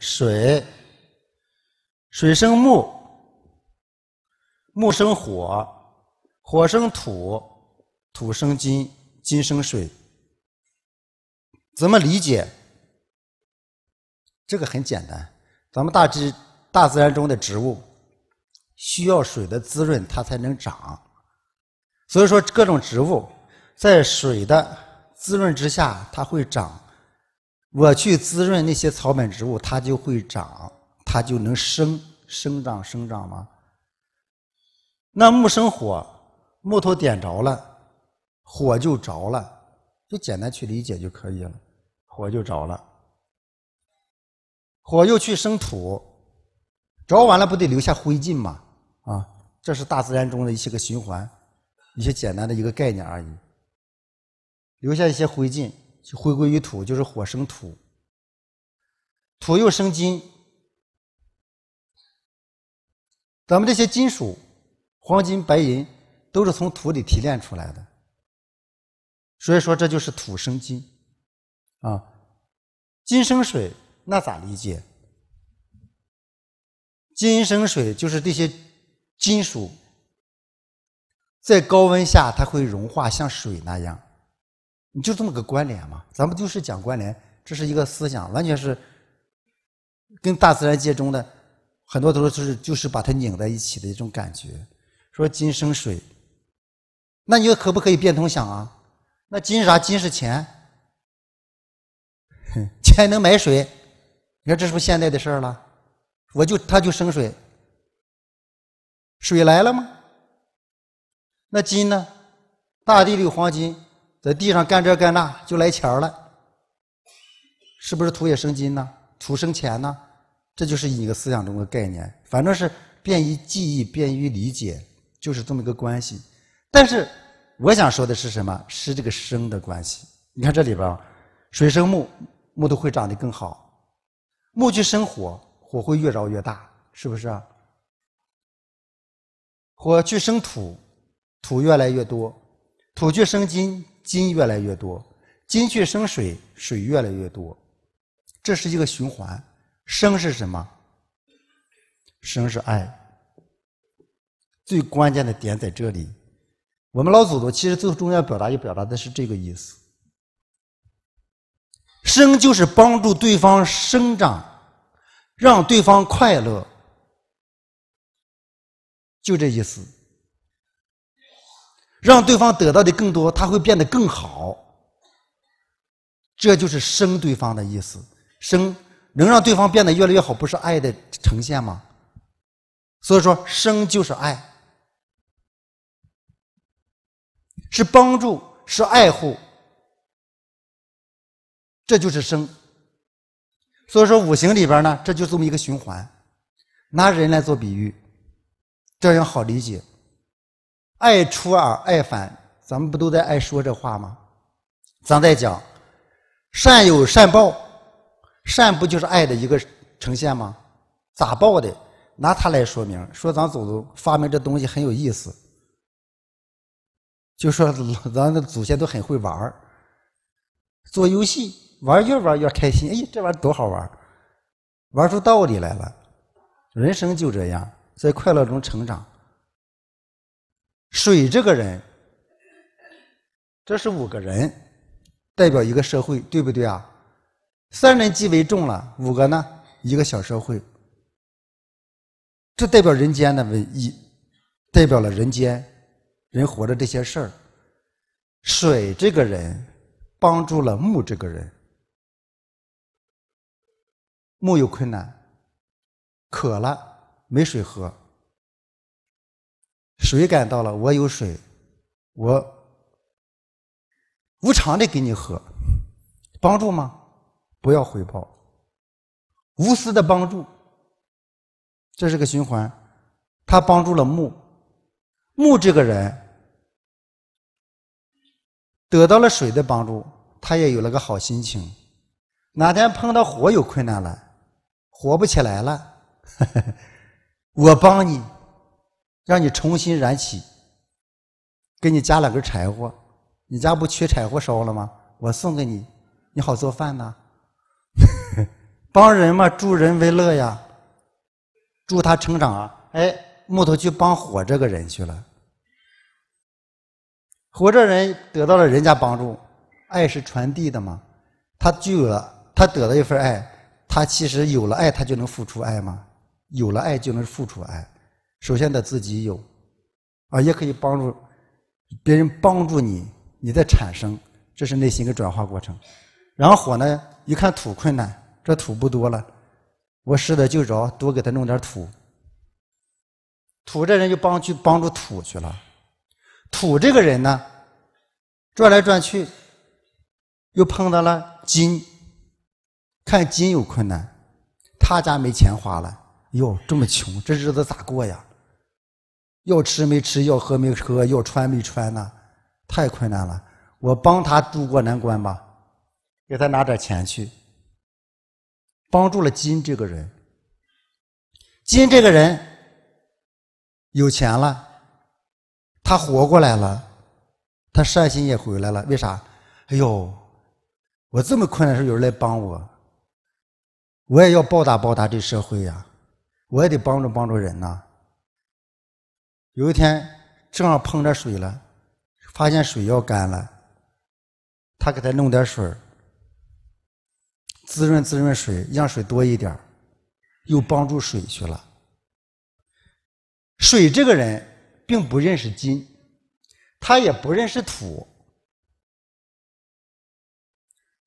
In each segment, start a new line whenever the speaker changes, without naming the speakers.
水，水生木，木生火，火生土，土生金，金生水。怎么理解？这个很简单。咱们大自大自然中的植物，需要水的滋润，它才能长。所以说，各种植物在水的滋润之下，它会长。我去滋润那些草本植物，它就会长，它就能生生长生长吗？那木生火，木头点着了，火就着了，就简单去理解就可以了。火就着了，火又去生土，着完了不得留下灰烬吗？啊，这是大自然中的一些个循环，一些简单的一个概念而已，留下一些灰烬。就回归于土，就是火生土，土又
生金。咱们这些金属，黄金、白银，都是从土里提炼出来的，所以
说这就是土生金啊。金生水，那咋理解？金生水就是这些金属在高温下，它会融化，像水那样。你就这么个关联嘛，咱们就是讲关联，这是一个思想，完全是跟大自然界中的很多都是就是把它拧在一起的一种感觉。说金生水，那你就可不可以变通想啊？那金啥？金是钱，钱能买水，你说这是不是现代的事儿了？我就它就生水，水来了吗？那金呢？大地有黄金。在地上干这干那就来钱了，是不是土也生金呢？土生钱呢？这就是一个思想中的概念，反正是便于记忆、便于理解，就是这么一个关系。但是我想说的是什么？是这个生的关系。你看这里边水生木，木都会长得更好；木去生火，火会越着越大，是不是？火去生土，土越来越多；土去生金。金越来越多，金去生水，水越来越多，这是一个循环。生是什么？生是爱。最关键的点在这里。我们老祖宗其实最重要表达，就表达的是这个意思：
生就是帮助对方生长，让对方快乐，就这意
思。让对方得到的更多，他会变得更好。这就是生对方的意思，生能让对方变得越来越好，不是爱的呈现吗？所以说，生就是爱，
是帮助，是爱护，这就是生。所以说，五行里
边呢，这就这么一个循环。拿人来做比喻，这样好理解。爱出尔爱返，咱们不都在爱说这话吗？咱在讲善有善报，善不就是爱的一个呈现吗？咋报的？拿它来说明，说咱祖宗发明这东西很有意思。就说咱的祖先都很会玩儿，做游戏玩越玩越开心。哎，这玩意儿多好玩玩出道理来了。人生就这样，在快乐中成长。水这个人，这是五个人，代表一个社会，对不对啊？三人即为众了，五个呢？一个小社会，这代表人间的文艺，代表了人间人活着这些事儿。水这个人
帮助了木这个人，木有困难，渴了没水喝。水感到了，我有水，我无偿
的给你喝，帮助吗？不要回报，无私的帮助，这是个循环。他帮助了木，木这个人得到了水的帮助，他也有了个好心情。哪天碰到火有困难了，火不起来了，我帮你。让你重新燃起，给你加两根柴火，你家不缺柴火烧了吗？我送给你，你好做饭呢。帮人嘛，助人为乐呀，助他成长啊。哎，木头去帮火这个人去了，火这人得到了人家帮助，爱是传递的嘛。他具有了，他得到一份爱，他其实有了爱，他就能付出爱吗？有了爱就能付出爱。首先，得自己有啊，也可以帮助别人帮助你，你在产生，这是内心一个转化过程。然后火呢，一看土困难，这土不多了，我试着就着多给他弄点土。土这人就帮去帮助土去了。土这个人呢，转来转去，又碰到了金，看金有困难，他家没钱花了，哟，这么穷，这日子咋过呀？要吃没吃，要喝没喝，要穿没穿呢，太困难了。我帮他渡过难关吧，给他拿点钱去，帮助了金这个人。金这个人有钱了，他活过来了，他善心也回来了。为啥？哎呦，我这么困难时候有人来帮我，我也要报答报答这社会呀，我也得帮助帮助人呐。有一天正好碰着水了，发现水要干了，他给他弄点水滋润滋润水，让水多一点又帮助水去了。水这个人并不认识金，他也不认识土，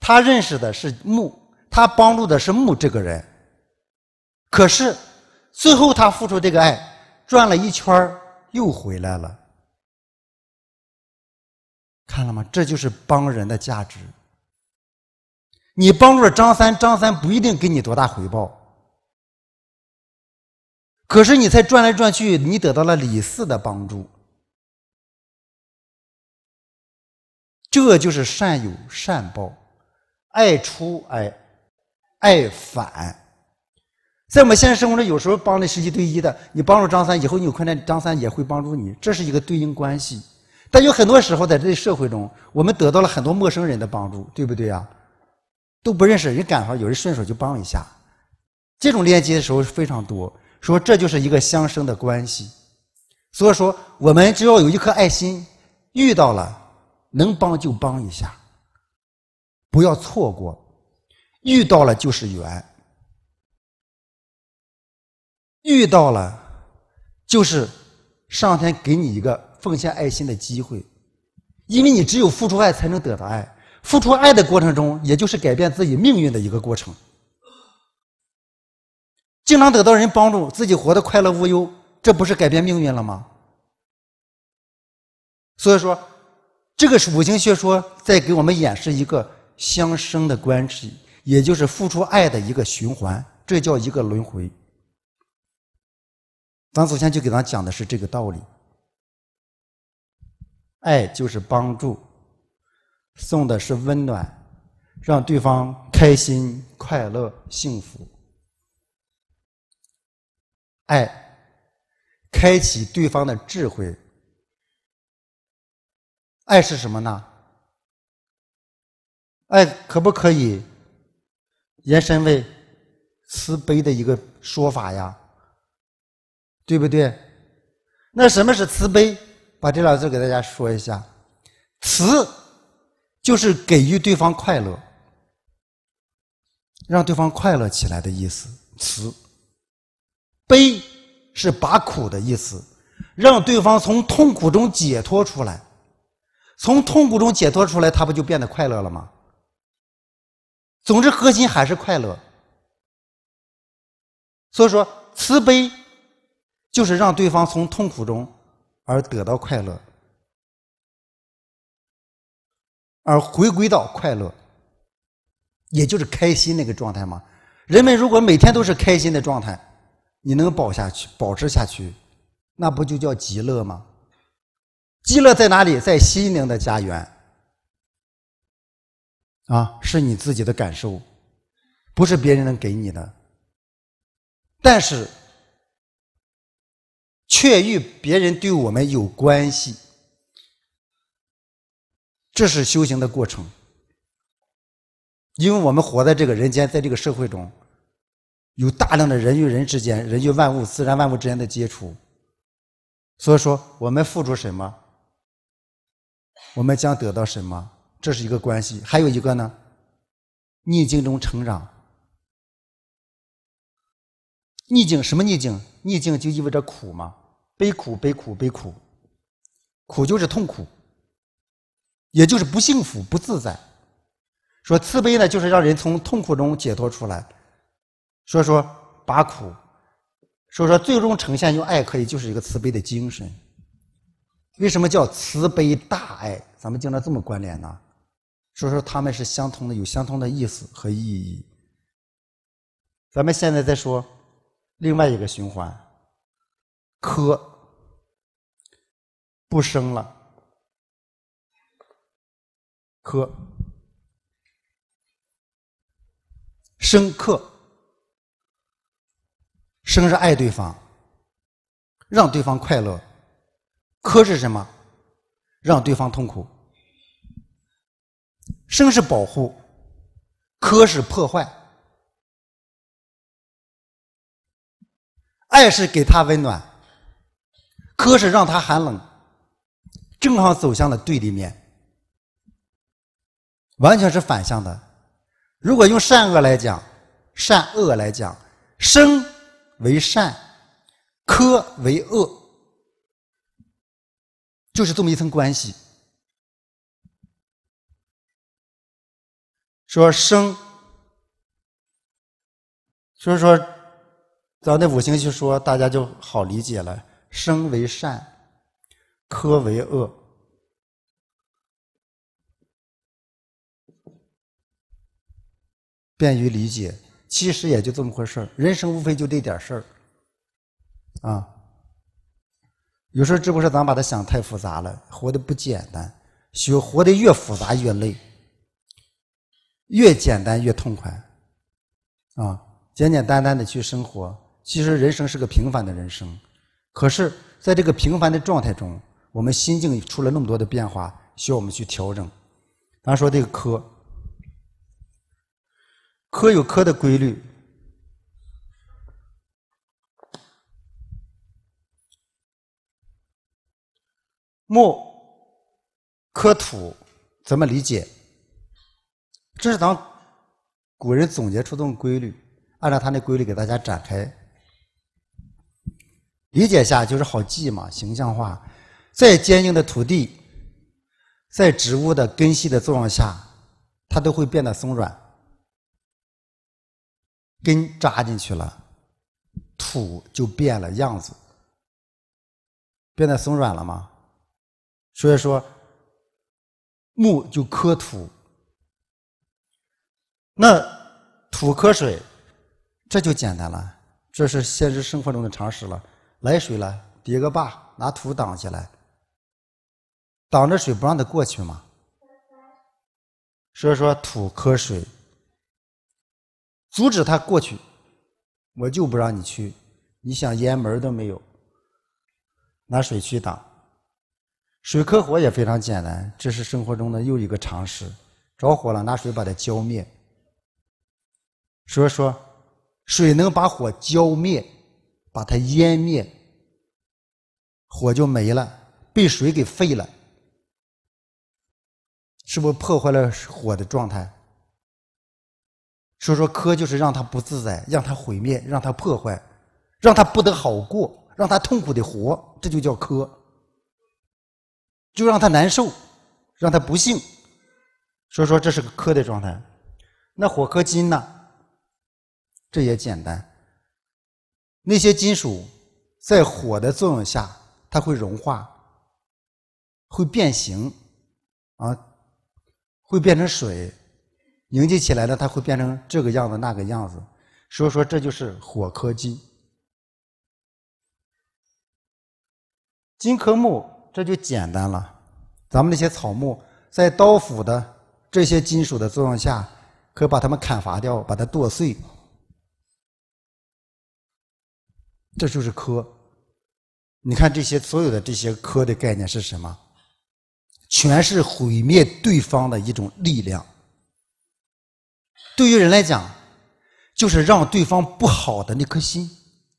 他认识的是木，他帮助的是木这个人。可是最后他付出这个爱，转了一圈又回来了，看了吗？这就是帮人的价值。你帮助了张三，张三不一定给你多大回报。
可是你才转来转去，你得到了李四的帮助。这就是善有善报，爱出爱，爱返。
在我们现实生活中，有时候帮的是一对一的，你帮助张三，以后你有困难，张三也会帮助你，这是一个对应关系。但有很多时候，在这社会中，我们得到了很多陌生人的帮助，对不对啊？都不认识，人赶上有人顺手就帮一下，这种链接的时候非常多。说这就是一个相生的关系，所以说我们只要有一颗爱心，遇到了能帮就帮一下，
不要错过，遇到了就是缘。遇到了，就是上
天给你一个奉献爱心的机会，因为你只有付出爱才能得到爱。付出爱的过程中，也就是改变自己命运的一个过程。经常得到人帮助，自己活得快乐无忧，这不是改变命运了吗？所以说，这个是五行学说在给我们演示一个相生的关系，也就是付出爱的一个循环，这叫一个轮回。咱祖先就给咱讲的是这个道理：，爱就是帮助，送的是温暖，让对方开心、快乐、幸福。
爱，开启对方的智慧。爱是什么呢？爱可不可以延伸为慈
悲的一个说法呀？对不对？那什么是慈悲？把这俩字给大家说一下。慈就是给予对方快乐，让对方快乐起来的意思。慈悲是把苦的意思，让对方从痛苦中解脱出来，从痛苦中解脱出来，他不就变得快
乐了吗？总之，核心还是快乐。所以说，慈悲。就是让对方从痛苦中，而得到快乐，而回
归到快乐，也就是开心那个状态嘛。人们如果每天都是开心的状态，你能保下去、保持下去，那不就叫极乐吗？极乐在哪里？在心灵的家园。啊，是你自己的感受，不是别人能给你的。
但是。却与别人对我们有关系，这是修行的过程。
因为我们活在这个人间，在这个社会中，有大量的人与人之间、人与万物、自然万物之间的接触，所以说我们付出什么，我们将得到什么，这是一个关系。还有一个呢，逆境中成长。逆境什么逆境？逆境就意味着苦吗？悲苦，悲苦，悲苦，苦就是痛苦，也就是不幸福、不自在。说慈悲呢，就是让人从痛苦中解脱出来。所以说，把苦，所以说最终呈现用爱，可以就是一个慈悲的精神。为什么叫慈悲大爱？咱们经常这么关联呢？所以说，他们是相通的，有相通的意思和意义。咱们现在
再说另外一个循环。科不生了，科生克生是爱对方，让对方快乐。科是什么？让对方痛苦。生是保护，科是破坏。爱是给他温暖。科是让他
寒冷，正好走向了对立面，完全是反向的。如果用善恶来讲，善恶来讲，生为善，科为恶，
就是这么一层关系。说生，所以说
咱那五行去说，大家就好理解了。生为善，
科为恶，便于理解。其实也就这么回事
人生无非就这点事儿，啊。有时候这不是咱把它想太复杂了，活的不简单，学活的越复杂越累，越简单越痛快，啊，简简单单的去生活。其实人生是个平凡的人生。可是，在这个平凡的状态中，我们心境出了那么多的变化，需要我们去调整。咱说这个科，科有科的规律，
木、科、土怎么理解？
这是咱古人总结出这种规律，按照他那规律给大家展开。理解下就是好记嘛，形象化。再坚硬的土地，在植物的根系的作用下，它都会变得松软。根扎进去了，土就变了样子，变得松软了吗？所以说，木就克土。那土克水，这就简单了，这是现实生活中的常识了。来水了，叠个坝，拿土挡起来，挡着水不让他过去嘛。所以说，土克水，阻止他过去，我就不让你去，你想淹门都没有。拿水去挡，水克火也非常简单，这是生活中的又一个常识。着火了，拿水把它浇灭。所以说，水能把火浇灭。把它淹灭，火就没了，被水给废了，是不是破坏了火的状态？所以说，科就是让它不自在，让它毁灭，让它破坏，让它不得好过，让它痛苦的活，这就叫科。就让它难受，让它不幸。所以说，这是个科的状态。那火克金呢？这也简单。那些金属在火的作用下，它会融化，会变形，啊，会变成水，凝聚起来呢，它会变成这个样子那个样子，所以说这就是火科技。金科木这就简单了，咱们那些草木在刀斧的这些金属的作用下，可以把它们砍伐掉，把它剁碎。这就是科，你看这些所有的这些科的概念是什么？全是毁灭对方的一种力量。对于人来讲，就是让对方不好的那颗心，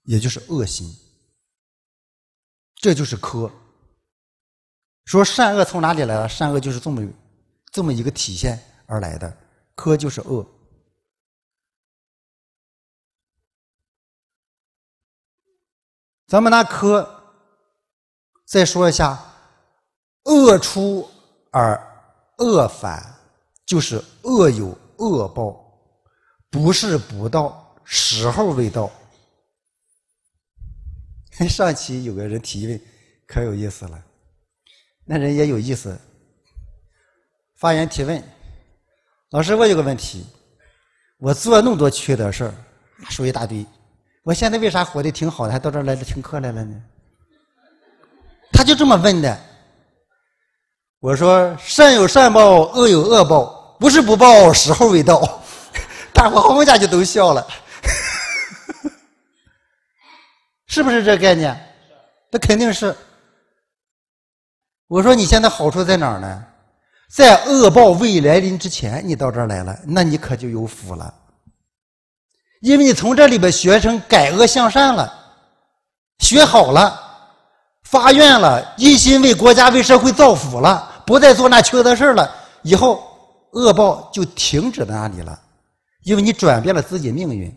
也就是恶心。这就是科。
说善恶从哪里来？了善恶就是这么这么一个体现而来的，科就是恶。咱们拿科再说
一下，恶出而恶反，就是恶有恶报，不是不到时候未到。上期有个人提问，可有意思了，那人也有意思，发言提问，老师我有个问题，我做那么多缺德事儿，说一大堆。我现在为啥活的挺好的，还到这儿来了听课来了呢？他就这么问的。我说善有善报，恶有恶报，不是不报，时候未到。大伙儿一下家就都笑了，是不是这概念？那肯定是。我说你现在好处在哪儿呢？在恶报未来临之前，你到这儿来了，那你可就有福了。因为你从这里边学成改恶向善了，学好了，发愿了，一心为国家为社会造福了，不再做那缺德事儿了，以后恶报就停止在那里了，因为你转变了自己命运。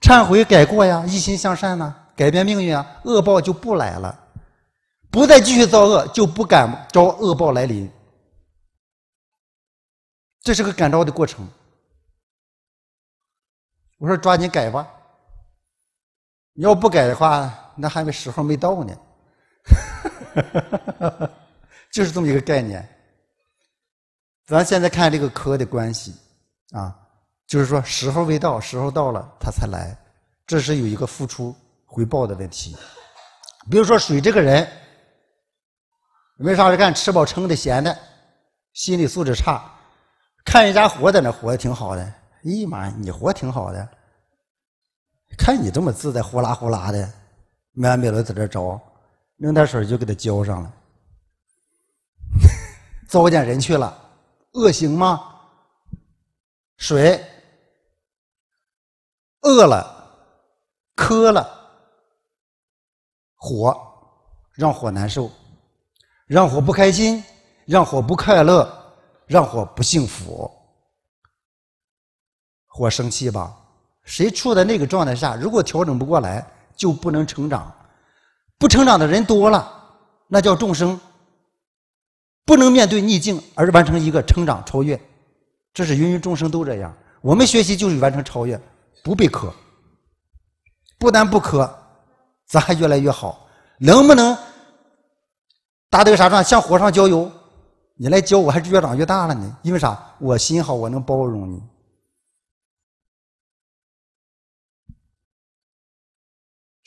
忏悔改过呀，一心向善呢，改变命运啊，恶报就不来了，不再继续造恶，就不敢招恶报来临。这是个感召的过程。我说：“抓紧改吧，要不改的话，那还没时候没到呢。”就是这么一个概念。咱现在看这个科的关系啊，就是说时候未到，时候到了他才来，这是有一个付出回报的问题。比如说水这个人，没啥事干，吃饱撑的闲的，心理素质差，看人家活在那活的挺好的。哎妈，你活挺好的，看你这么自在，呼啦呼啦的，没完没了在这找，拧点水就给他浇上了，糟践人去了，恶
行吗？水，饿了，渴了，火，让
火难受，让火不开心，让火不快乐，让火不幸福。或生气吧，谁处在那个状态下？如果调整不过来，就不能成长。不成长的人多了，那叫众生。不能面对逆境而完成一个成长超越，这是芸芸众生都这样。我们学习就是完成超越，不被磕。不但不磕，咱还越来越好。能不能达到个啥状？像火上浇油，你来浇，我还是越长越大了呢。因
为啥？我心好，我能包容你。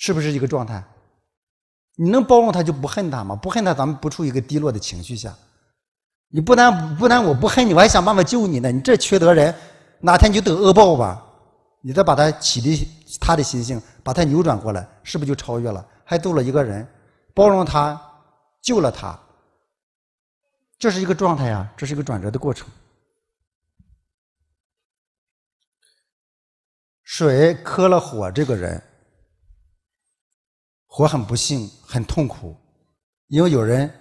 是不是一个状态？你能包容他就不
恨他吗？不恨他，咱们不处于一个低落的情绪下。你不但不但我不恨你，我还想办法救你呢。你这缺德人，哪天你就得恶报吧！你再把他起的他的心性，把他扭转过来，是不是就超越了？还做了一个人，包容他，
救了他，这是一个状态呀，这是一个转折的过程。水克了火，这个人。我很不幸，很痛苦，
因为有人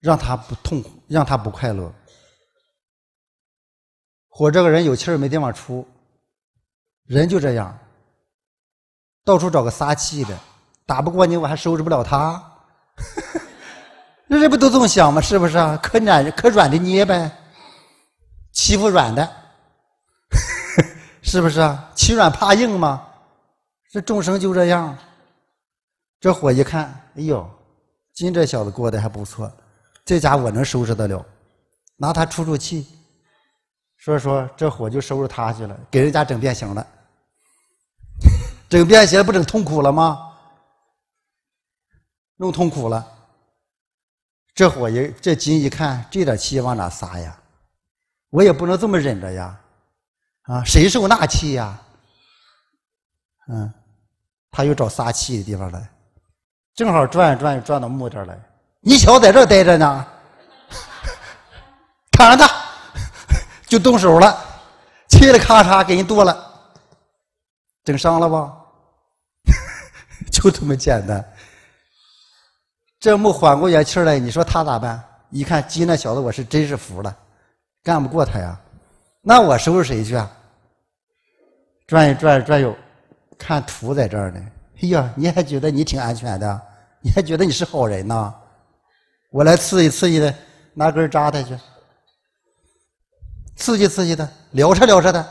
让他不痛苦，让他不快乐。我这个人有气儿没地方出，人就这样，到处找个撒气的，打不过你我还收拾不了他。那 这不都这么想吗？是不是啊？可软可软的捏呗，欺负软的，是不是啊？欺软怕硬吗？这众生就这样。这伙一看，哎呦，金这小子过得还不错，这家我能收拾得了，拿他出出气。所以说，这伙就收拾他去了，给人家整变形了。整变形不整痛苦了吗？弄痛苦了。这伙一这金一看，这点气往哪撒呀？我也不能这么忍着呀！啊，谁受那气呀？嗯，他又找撒气的地方了。正好转一转，转到木这儿来。你小子在这待着呢，砍 他，就动手了，嘁哩咔嚓，给人剁了，整伤了吧？就这么简单。这木缓过元气来，你说他咋办？一看鸡那小子，我是真是服了，干不过他呀。那我收拾谁去啊？转一转转悠，看土在这儿呢。哎呀，你还觉得你挺安全的？你还觉得你是好人呢？我来刺激刺激的，拿根扎他去，刺激刺激的，撩扯撩扯的，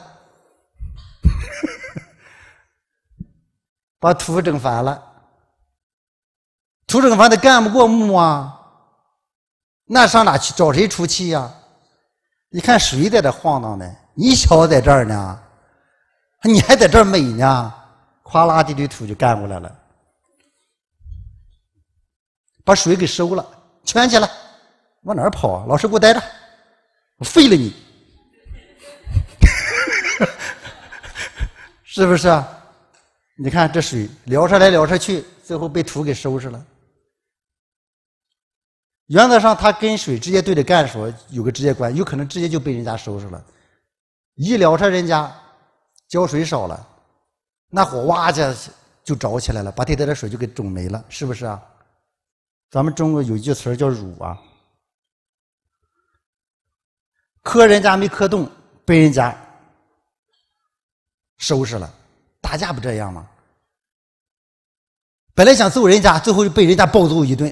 把土整烦了，土整烦的干不过木啊，那上哪去找谁出气呀？你看谁在这晃荡呢？你小子在这儿呢，你还在这儿美呢？哗啦，一堆土就干过来了，把水给收了，圈起来，往哪儿跑啊？老师，给我待着，我废了你，是不是啊？你看这水撩车来撩车去，最后被土给收拾了。原则上，它跟水直接对着干的时候，有个直接关，有可能直接就被人家收拾了。一撩车，人家浇水少了。那火哇下就着起来了，把地下的水就给整没了，是不是啊？咱们中国有一句词叫“辱”啊，磕人家没磕动，被人家收拾了，打架不这样吗？本来想揍人家，最后被人家暴揍一顿，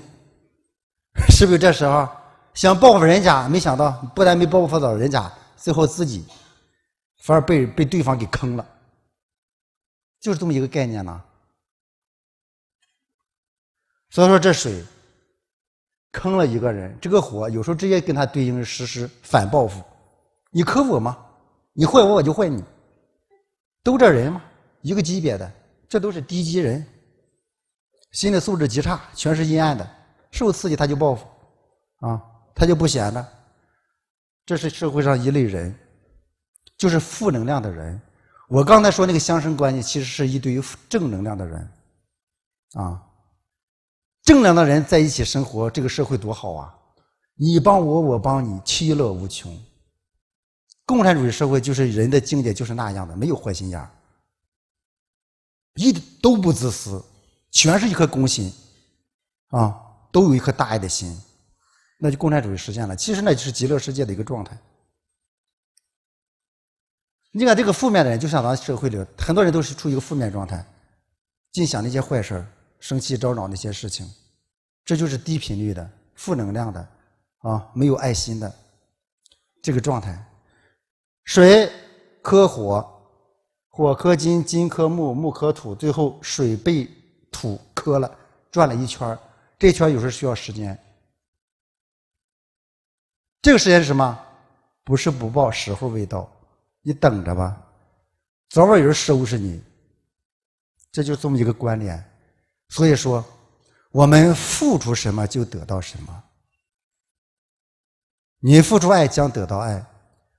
是不是？这时候想报复人家，没想到不但没报复到人家，最后自己反而被被对方给坑了。就是这么一个概念呢。所以说这水坑了一个人，这个火有时候直接跟他对应实施反报复，你克我吗？你坏我，我就坏你，都这人吗？一个级别的，这都是低级人，心理素质极差，全是阴暗的，受刺激他就报复啊，他就不显着，这是社会上一类人，就是负能量的人。我刚才说那个相生关系，其实是一堆正能量的人，啊，正能量的人在一起生活，这个社会多好啊！你帮我，我帮你，其乐无穷。共产主义社会就是人的境界，就是那样的，没有坏心眼儿，一都不自私，全是一颗公心，啊，都有一颗大爱的心，那就共产主义实现了。其实那就是极乐世界的一个状态。你看这个负面的人，就像咱社会里很多人都是处于一个负面状态，尽想那些坏事生气招恼那些事情，这就是低频率的、负能量的，啊，没有爱心的这个状态。水克火，火克金，金克木，木克土，最后水被土克了，转了一圈这这圈有时候需要时间。这个时间是什么？不是不报，时候未到。你等着吧，早晚有人收拾你。这就这么一个观联，所以说，我们付出什么就得到什么。你付出爱将得到爱，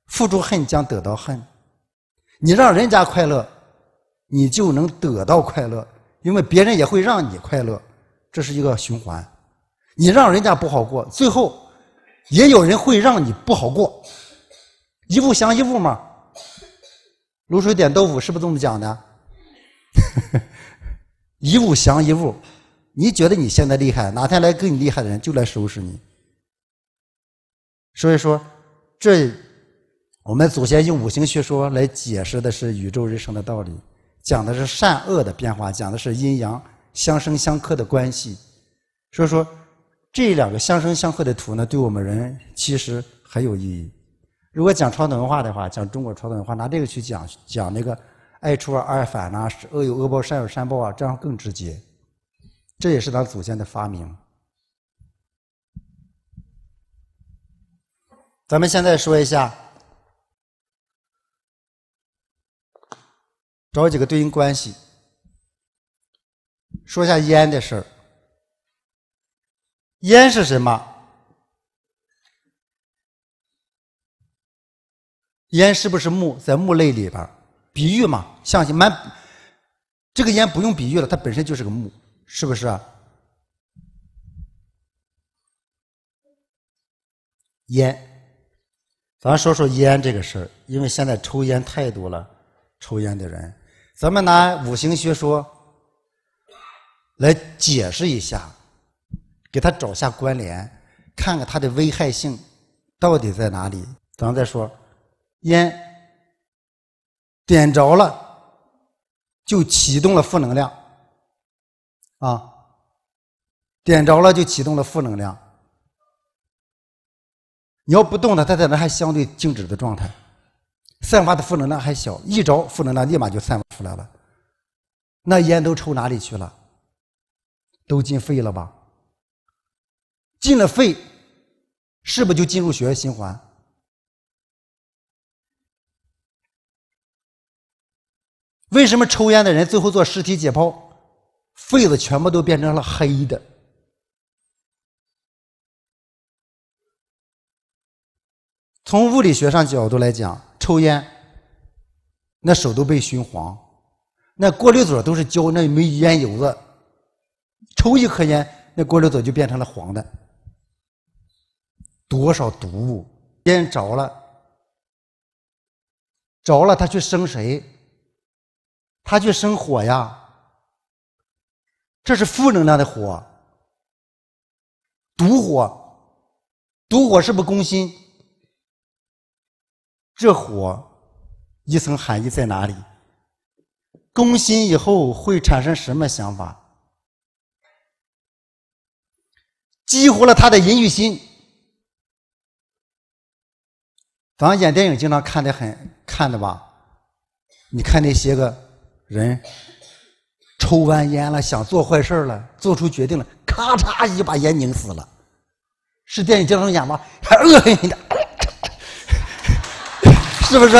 付出恨将得到恨。你让人家快乐，你就能得到快乐，因为别人也会让你快乐，这是一个循环。你让人家不好过，最后也有人会让你不好过，一步降一步嘛。卤水点豆腐是不是这么讲的？一物降一物，你觉得你现在厉害，哪天来更厉害的人就来收拾你。所以说，这我们祖先用五行学说来解释的是宇宙人生的道理，讲的是善恶的变化，讲的是阴阳相生相克的关系。所以说，这两个相生相克的图呢，对我们人其实很有意义。如果讲传统文化的话，讲中国传统文化，拿这个去讲讲那个“爱出爱返”呐，是恶有恶报，善有善报啊，这样更直接。这也是咱祖先的发明。
咱们现在说一下，找几个对应关系，说一下烟的事儿。烟是什么？
烟是不是木在木类里边比喻嘛，像蛮。这个烟不用比喻了，它本身就是个木，是不是？烟，咱说说烟这个事儿，因为现在抽烟太多了，抽烟的人，咱们拿五行学说来解释一下，给他找下关联，看看它的危害性到底在哪里，咱再说。烟点着了，就启动了负能量啊！点着了就启动了负能量。你要不动它，它在那还相对静止的状态，散发的负能量还小；一着负能量，立马就散发出来了。那烟都抽哪里去了？都进肺了吧？
进了肺，是不是就进入血液循环？为什么抽烟的人最后做尸体解剖，肺子全部都变成了黑的？从物理学上角度来讲，抽烟，那手都被熏黄，那过
滤嘴都是焦，那没烟油子，抽一颗烟，那过滤嘴就变成了黄的。多少毒物，烟着了，
着了，他去生谁？他去生火呀，这是负能量的火，毒火，毒火是不是攻心？
这火一层含义在哪里？攻心以
后会产生什么想法？激活了他的淫欲心。咱演
电影经常看的很看的吧？你看那些个。人抽完烟了，想做坏事了，做出决定了，咔嚓，一把烟拧死了。是电影经常演吗？还恶狠狠的，是不是？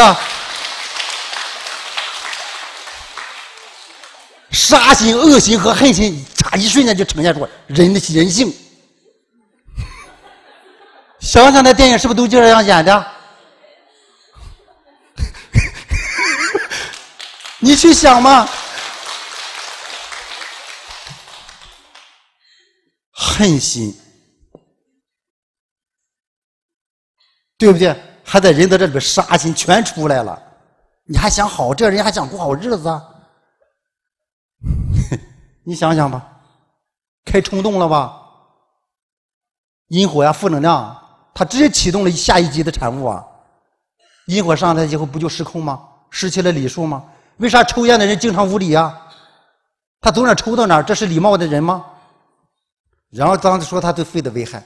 杀心、恶心和恨心，差一瞬间就呈现出来，人的人性。想想那电影，是不是都这样演的？你去想嘛，恨心，对不对？还在人德这里边杀心全出来了，你还想好这人还想过好日子？你想想吧，太冲动了吧？阴火呀，负能量，他直接启动了下一级的产物啊！阴火上来以后不就失控吗？失去了理数吗？为啥抽烟的人经常无理呀？他从哪抽到哪，这是礼貌的人吗？然后，当时说他对肺的危害。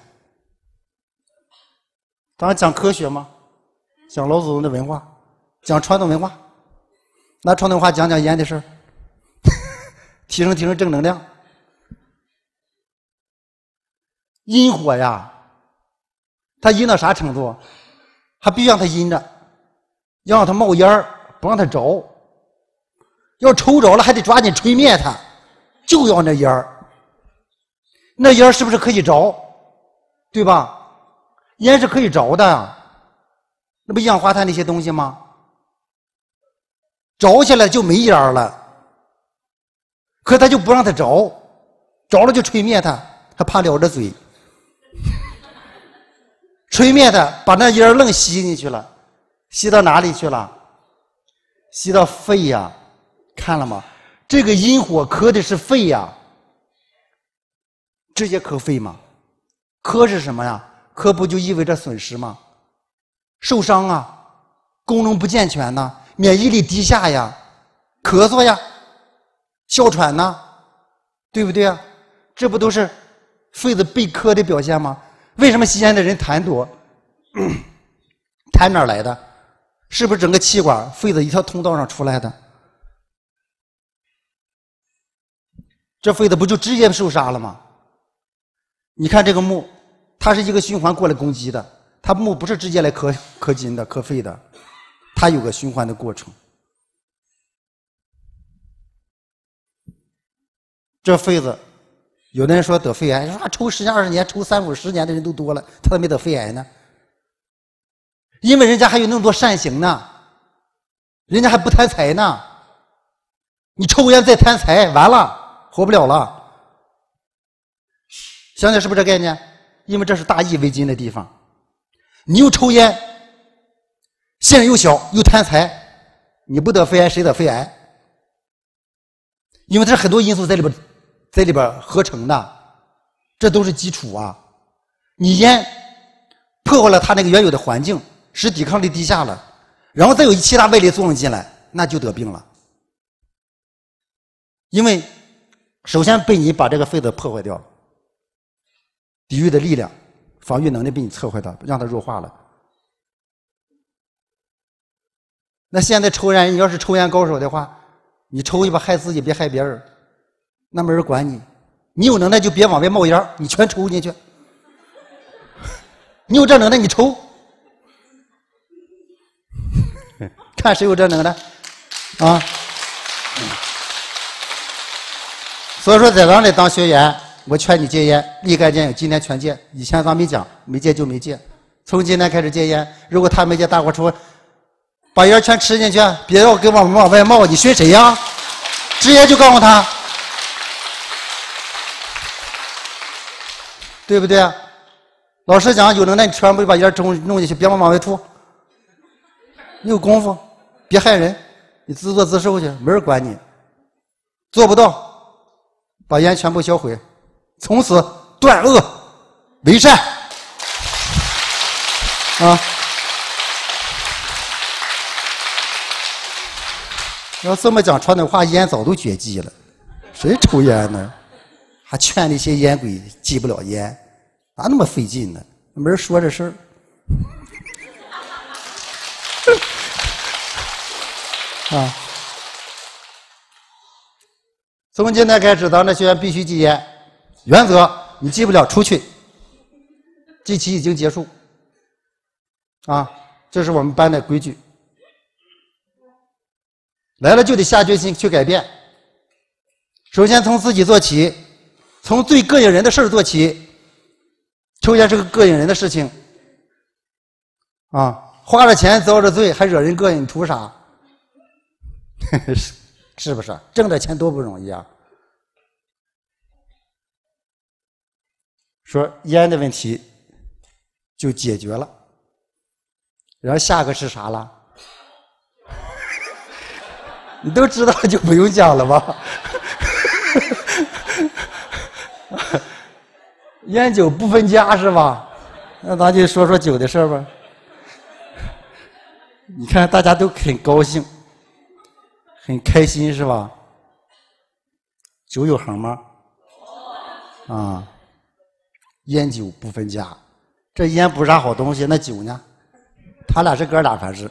咱讲科学吗？讲老祖宗的文化，讲传统文化。拿传统文化讲讲烟的事儿，提升提升正能量。阴火呀，它阴到啥程度？还必须让它阴着，要让它冒烟儿，不让它着。要抽着了，还得抓紧吹灭它。就要那烟儿，那烟儿是不是可以着？对吧？烟是可以着的，那不一氧化碳那些东西吗？着起来就没烟了。可他就不让它着，着了就吹灭它，他怕撩着嘴。吹灭它，把那烟愣吸进去了，吸到哪里去了？吸到肺呀。看了吗？这个阴火咳的是肺呀，直接咳肺嘛？咳是什么呀？咳不就意味着损失吗？受伤啊，功能不健全呐，免疫力低下呀，咳嗽呀，哮喘呐，对不对啊？这不都是肺子被咳的表现吗？为什么吸烟的人痰多？痰哪来的？是不是整个气管、肺子一条通道上出来的？这肺子不就直接受伤了吗？你看这个木，它是一个循环过来攻击的。它木不是直接来磕磕金的、磕肺的，它有个循环的过程。这肺子，有的人说得肺癌，说抽十年、二十年、抽三五十年的人都多了，他咋没得肺癌呢？因为人家还有那么多善行呢，人家还不贪财呢。你抽烟再贪财，完了。活不了了，想想是不是这概念？因为这是大义为金的地方，你又抽烟，在又小又贪财，你不得肺癌谁得肺癌？因为这是很多因素在里边，在里边合成的，这都是基础啊。你烟破坏了他那个原有的环境，使抵抗力低下了，然后再有其他外力作用进来，那就得病了，因为。首先被你把这个肺子破坏掉了，抵御的力量、防御能力被你破坏掉，让它弱化了。那现在抽烟，你要是抽烟高手的话，你抽去吧，害自己别害别人，那没人管你。你有能耐就别往外冒烟，你全抽进去。你有这能耐你抽，看谁有这能耐啊！所以说，在咱这当学员，我劝你戒烟，立竿见影。今天全戒，以前咱没讲，没戒就没戒。从今天开始戒烟，如果他没戒，大伙儿把烟全吃进去，别要给我们往外冒，你学谁呀？直接就告诉他，对不对？老师讲，有能耐你吃完不就把烟中弄进去，别往往外吐。你有功夫，别害人，你自作自受去，没人管你。做不到。把烟全部销毁，从此断恶为善，啊！要这么讲传统文化，烟早都绝迹了，谁抽烟呢？还劝那些烟鬼戒不了烟，咋那么费劲呢？没人说这事儿，啊！从今天开始，咱们学员必须戒烟。原则，你戒不了出去，戒期已经结束。啊，这是我们班的规矩。来了就得下决心去改变。首先从自己做起，从最膈应人的事做起。抽烟是个膈应人的事情。啊，花了钱遭着罪还惹人膈应，图啥？是。是不是挣的钱多不容易啊！说烟的问题就解决了，然后下个是啥了？你都知道就不用讲了吧？烟酒不分家是吧？那咱就说说酒的事儿吧。你看大家都很高兴。很开心是吧？酒有恒吗？啊，烟酒不分家。这烟不是啥好东西，那酒呢？他俩是哥俩，凡是。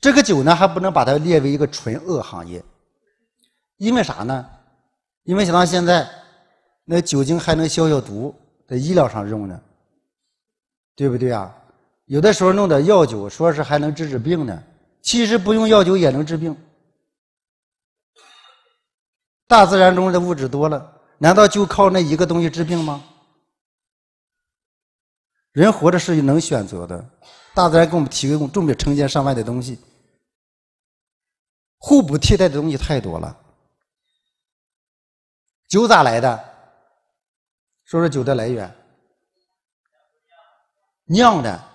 这个酒呢，还不能把它列为一个纯恶行业，因为啥呢？因为想到现在，那酒精还能消消毒，在医疗上用呢，对不对啊？有的时候弄点药酒，说是还能治治病呢，其实不用药酒也能治病。大自然中的物质多了，难道就靠那一个东西治病吗？人活着是能选择的，大自然给我们提供、种着成千上万的东西，互补替代的东西太多了。酒咋来的？说说酒的来源，酿的。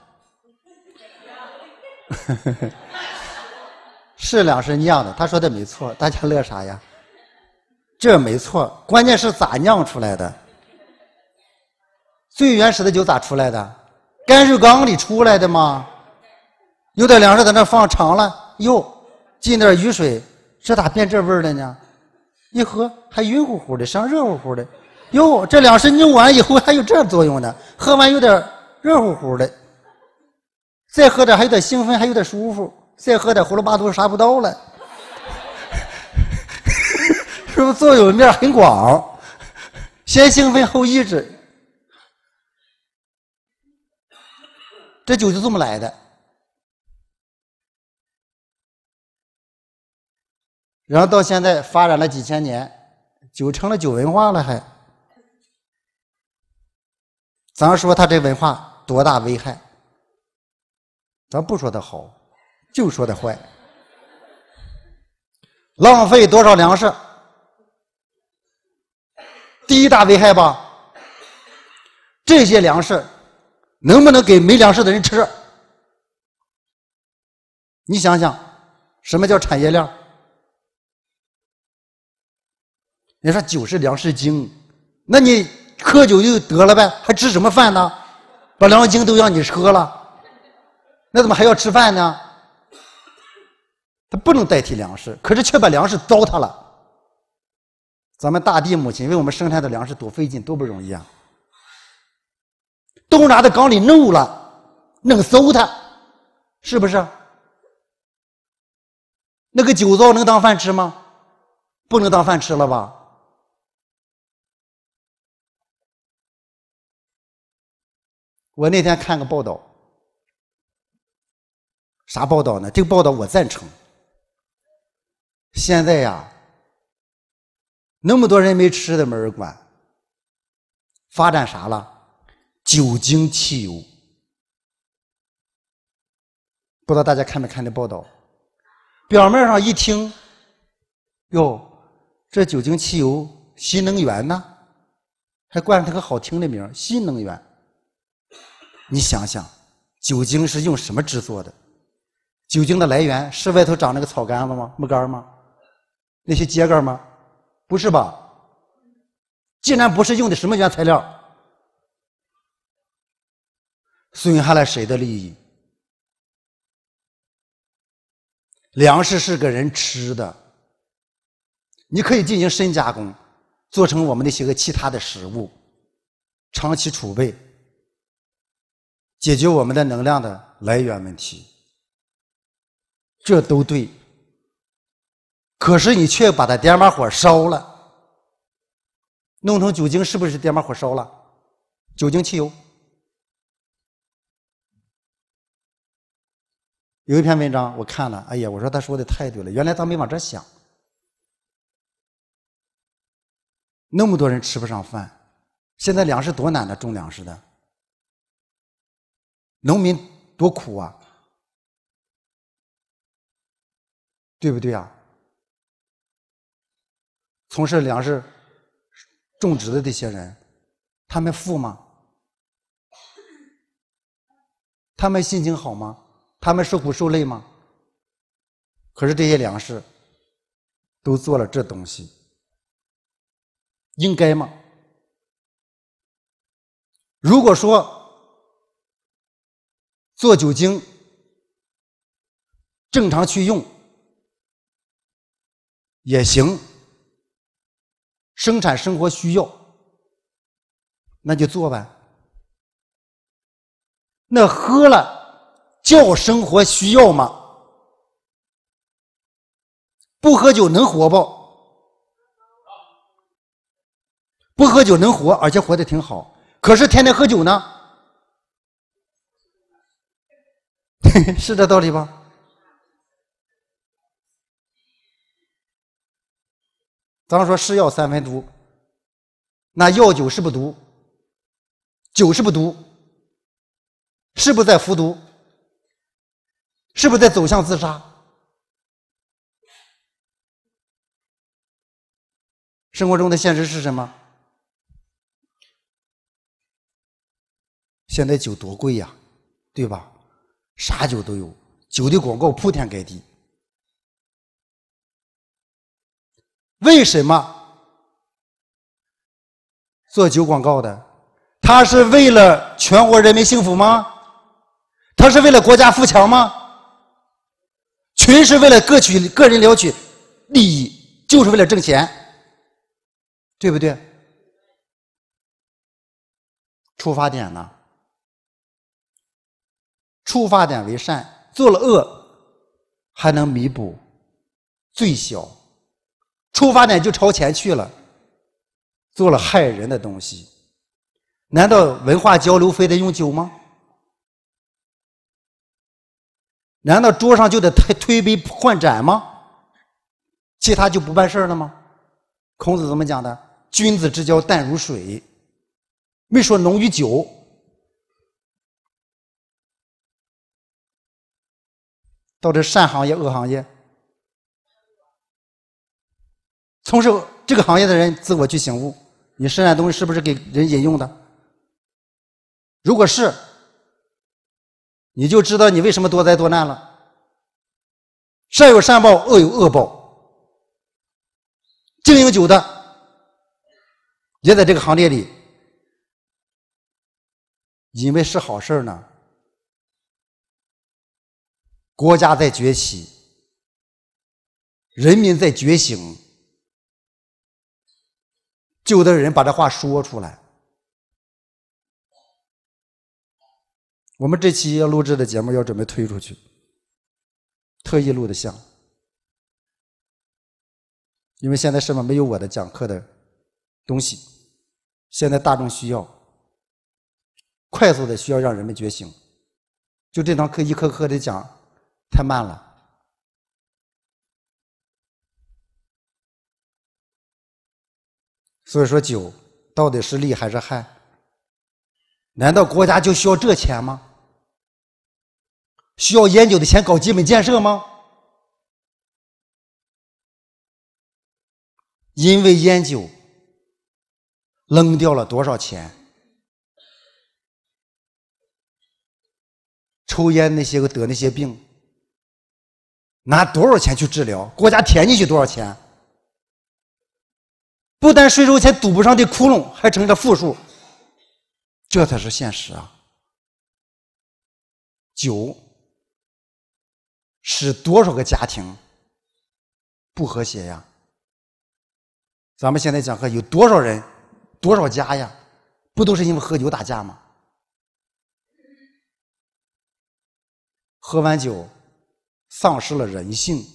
呵呵呵，是粮食酿的，他说的没错。大家乐啥呀？这没错，关键是咋酿出来的？最原始的酒咋出来的？泔水缸里出来的吗？有点粮食在那放长了，哟，进点雨水，这咋变这味儿了呢？一喝还晕乎乎的，上热乎乎的。哟，这粮食酿完以后还有这作用呢，喝完有点热乎乎的。再喝点，还有点兴奋，还有点舒服。再喝点，胡萝巴都啥不到了，是不是作用面很广？先兴奋后抑制，
这酒就这么来的。然后到现在发展了几千年，酒成了酒文化了，还。
咱说他这文化多大危害？咱不说它好，就说它坏。浪费多少粮食？第一大危害吧。这些粮食能不能给没粮食的人吃？你想想，什么叫产业链？你说酒是粮食精，那你喝酒就得了呗，还吃什么饭呢？把粮精都让你喝了。那怎么还要吃饭呢？它不能代替粮食，可是却把粮食糟蹋了。咱们大地母亲为我们生产的粮食多费劲，多不容易啊！都拿到缸里弄了，弄馊它，是不是？
那个酒糟能当饭吃吗？不能当饭吃了吧？我那天看个报道。
啥报道呢？这个报道我赞成。现在呀，那么多人没吃的，没人管。发展啥了？
酒精汽油。
不知道大家看没看这报道？表面上一听，哟，这酒精汽油，新能源呢，还冠上个好听的名新能源。你想想，酒精是用什么制作的？酒精的来源是外头长那个草杆子吗？木杆吗？那些秸秆吗？不是吧？既然不是用的什么原材料，
损害了谁的利益？粮食是给人吃的，你可
以进行深加工，做成我们那些个其他的食物，长期储备，解决我们的能量的来源问题。这都对，可是你却把它点把火
烧了，弄成酒精，是不是点把火烧了？酒精、汽油，有
一篇文章我看了，哎呀，我说他说的太对了，原来他没往这想，那么多人吃不上饭，现在粮食多难呢，种粮食
的农民多苦啊。对不对啊？从事粮食种植的这些人，他们富吗？
他们心情好吗？他们受苦受累
吗？可是这些粮食都做了这东西，应该吗？如果说做酒精，正常去用。也行，
生产生活需要，那就做呗。
那喝了叫生活需要吗？不喝酒能活不？
不喝酒能活，而且活的挺好。可是天天
喝酒呢，是这道理吧？
咱们说，是药三分毒，那药酒是不毒，
酒是不毒，是不是在服毒？是不是在走向自杀？生活中的现实是什么？
现在酒多贵呀，对吧？啥酒都有，酒的
广告铺天盖地。为什么做酒广告的？他是
为了全国人民幸福吗？他是为了国家富强吗？
全是为了各取个人、了取利益，就是为了挣钱，对不对？出发点呢？出发点为善，做了
恶还能弥补最小。出发点就朝前去了，做了害人的东西。难道文化交流非得用酒吗？难道桌上就得推推杯换盏吗？其他就不办事了吗？
孔子怎么讲的？“君子之交淡如水”，没说浓于酒。到底善行业、恶行业？从事
这个行业的人，自我去醒悟：你生产东西是不是给人引用的？如果是，你就知道你为什么多灾多难了。善有善报，恶有恶报。经营酒的，也在这个行列里，
以为是好事呢。国家在崛起，人民在觉醒。有的人把这话说出来，我们这期要录制的节目要准备推出去，特意录的像，因为现在上面没
有我的讲课的东西，现在大众需要，
快速的需要让人们觉醒，就这堂课一课课的讲太慢了。所以说，酒到底是利还是害？难道国家就需要这钱吗？需要烟酒的钱搞基本建设吗？因为烟酒扔掉了多少钱？抽烟那些个得那些病，拿多少钱去治疗？国家填进去多少钱？不但税收钱堵不上的窟窿，还成了负数，这才是现实啊！酒使多少个家庭不和谐呀？
咱们现在讲课，有多少人、多少家呀？不都是因为喝酒打架吗？
喝完酒，丧失了人性，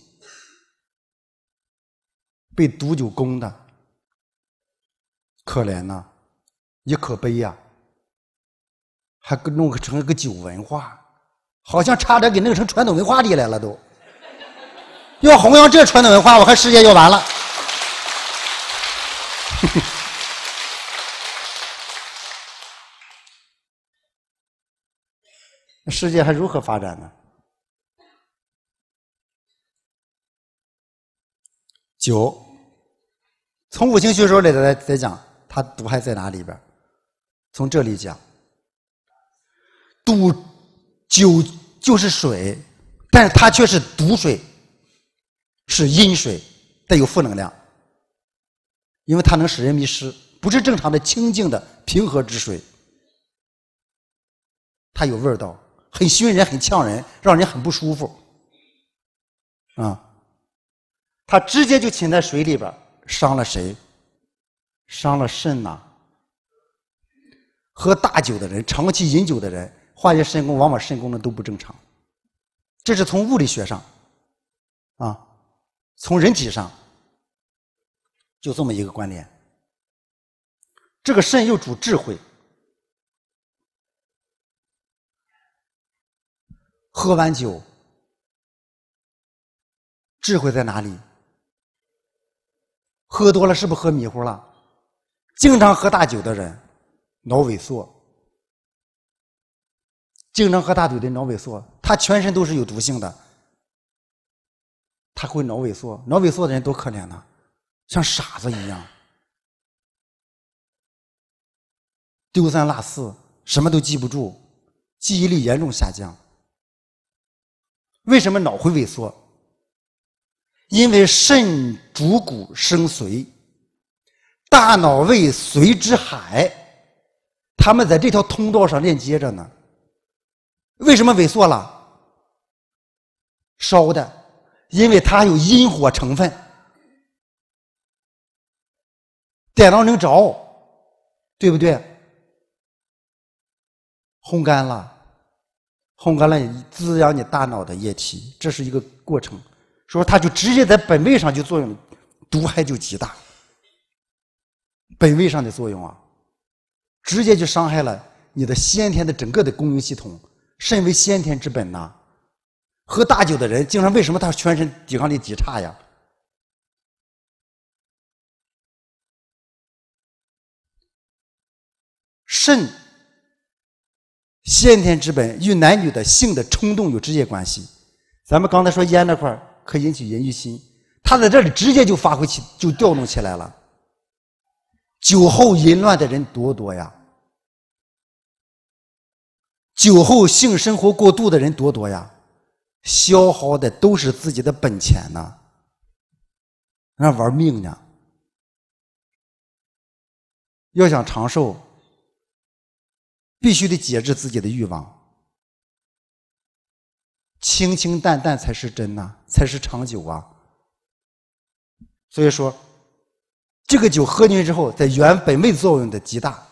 被毒酒攻
的。可怜呐，也可悲呀，还弄个成一个酒文化，好像差点给弄成传统文化里来了都。要弘扬这传统文化，我看世界就完了。
世界还如何发展呢？酒，
从五行学说里再再讲。它毒害在哪里边从这里讲，毒酒就是水，但是它却是毒水，是阴水，带有负能量，因为它能使人迷失，不是正常的清静的平和之水。它有味道，很熏人，很呛人，让人很不舒服。啊，它直接就浸在水里边伤了谁？伤了肾呐！喝大酒的人，长期饮酒的人，化解肾功，往往肾功能都不正常。这是从物理学上，啊，从人体上，
就这么一个观点。这个肾又主智慧，喝完酒，智慧在哪里？喝
多了是不是喝迷糊了？经常喝大酒的人，脑萎缩。经常喝大酒的脑萎缩，他全身都是有毒性的，
他会脑萎缩。脑萎缩的人多可怜呐，像傻子一样，丢三落四，什么都记不住，记忆力严重下降。为什么
脑会萎缩？因为肾主骨生髓。大脑未髓之海，他们在这条通道上链接着呢。为什么萎缩了？
烧的，因为它有阴火成分，点到能着，对不对？
烘干了，烘干了滋养你大脑的液体，这是一个过程。说它就直接在本位上就作用，毒害就极大。本位上的作用啊，直接就伤害了你的先天的整个的供应系统。肾为先天之本呐，喝大酒的
人，经常为什么他全身抵抗力极差呀？肾先天之本与男女的性的冲动有直接关系。咱
们刚才说烟那块可以引起人心，他在这里直接就发挥起，就调动起来了。酒后淫乱的人多多呀，酒后性生活过度的人多多呀，消
耗的都是自己的本钱呢，那玩命呢？要想长寿，必须得节制自己的欲望，清清淡淡
才是真呐，才是长久啊。所以说。
这个酒喝进去之后，在原本位作用的极大。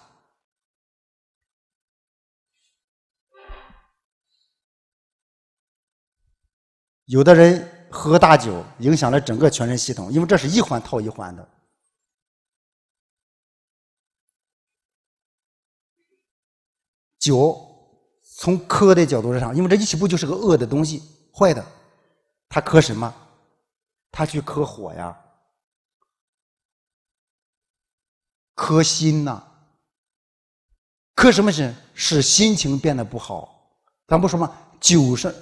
有的人喝大酒，影响了整个全身系统，因为这是一环套一环的。酒从磕的角度上，因为这一起步就是个恶的东西，坏的，它磕什么？它去磕火呀。颗心呐，颗什么神，
使心情变得不好。咱不说吗？酒是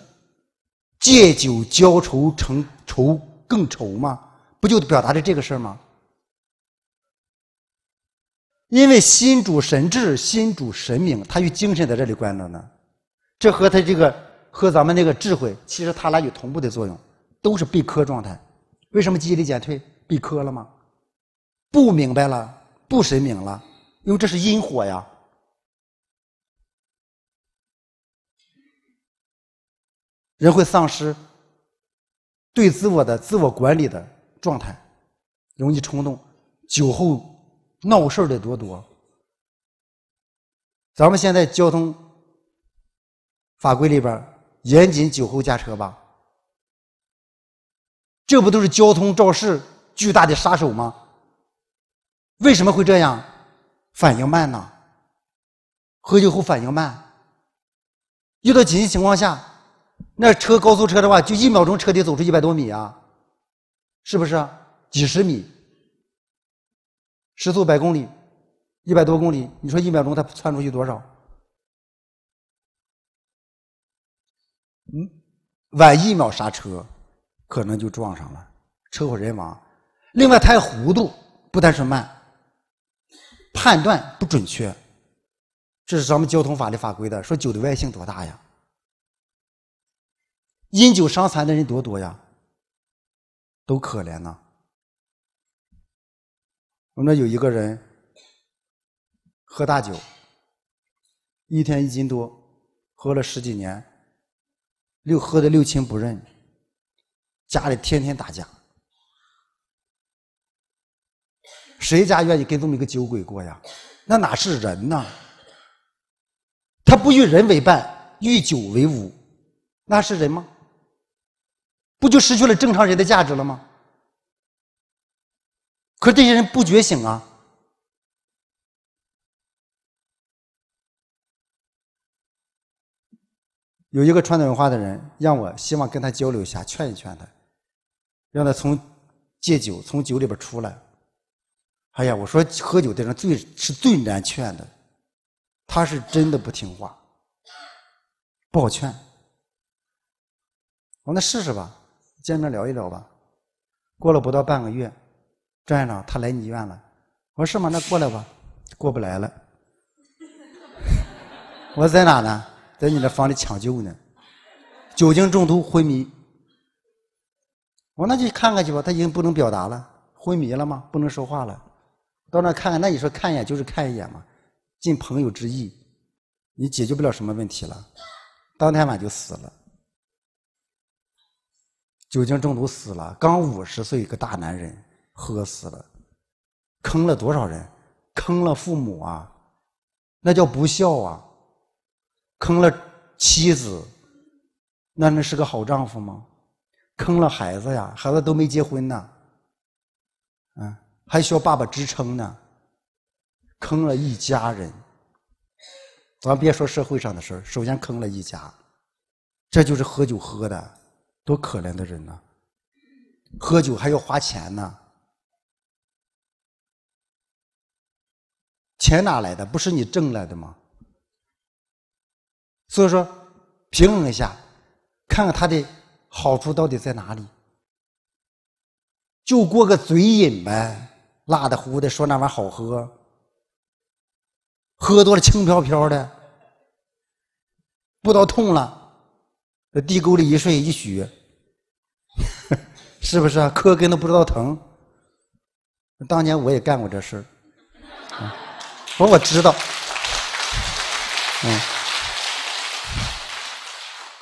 借酒浇愁，成愁更愁吗？不就表达的这个事儿吗？因为心主神志，心主神明，它与精神在这里关着呢。这和它这个和咱们那个智慧，其实它俩有同步的作用，都是闭科状态。为什么记忆力减退？闭科了吗？
不明白了。不神明了，因为这是阴火呀。人会丧失对自我的自我管理的状态，容易冲动，
酒后闹事的多多。咱们现在交通法规里边严禁酒后驾车吧，这不都是交通肇事巨大的杀手吗？为什么会这样？反应慢呢？喝酒后反应慢，遇到紧急情况下，那车高速车的话，就一秒钟车底走出一百多米啊，是不是？几十米，
时速百公里，一百多公里，你说一秒钟它窜出去多少？嗯，晚一秒刹
车，可能就撞上了，车毁人亡。另外，还糊涂，不单是慢。判断不准确，这是咱们交通法律法规的。说酒的外性多大呀？因酒伤残的人多多呀，都可怜呐。我那有一个人，喝大酒，一天一斤多，喝了十几年，六喝的六亲不认，家里天天打架。谁家愿意跟这么一个酒鬼过呀？那哪是人呢？他不与人为伴，与酒为伍，那是人吗？
不就失去了正常人的价值了吗？可这些人不觉醒啊！
有一个传统文化的人，让我希望跟他交流一下，劝一劝他，让他从戒酒、从酒里边出来。哎呀，我说喝酒的人最是最难劝的，他是真的不听话，不好劝。我说那试试吧，见面聊一聊吧。过了不到半个月，张院长他来你医院了。我说是吗？那过来吧。过不来了。我说在哪呢？在你那房里抢救呢，酒精中毒昏迷。我说那就看看去吧，他已经不能表达了，昏迷了吗？不能说话了。到那看看，那你说看一眼就是看一眼嘛，尽朋友之意，你解决不了什么问题了，当天晚就死了，酒精中毒死了，刚五十岁一个大男人，喝死了，坑了多少人，坑了父母啊，那叫不孝啊，坑了妻子，那那是个好丈夫吗？坑了孩子呀，孩子都没结婚呢。还需要爸爸支撑呢，坑了一家人。咱别说社会上的事首先坑了一家，这就是喝酒喝的，多可怜的人呐！喝酒还要花钱呢，钱哪来的？不是你挣来的吗？所以说，平衡一下，看看他的好处到底在哪里，就过个嘴瘾呗。辣的乎的，说那玩意儿好喝，喝多了轻飘飘的，不知道痛了，在地沟里一睡一许，是不是啊？磕根都不知道疼。当年我也干过这事儿，我我知道，嗯，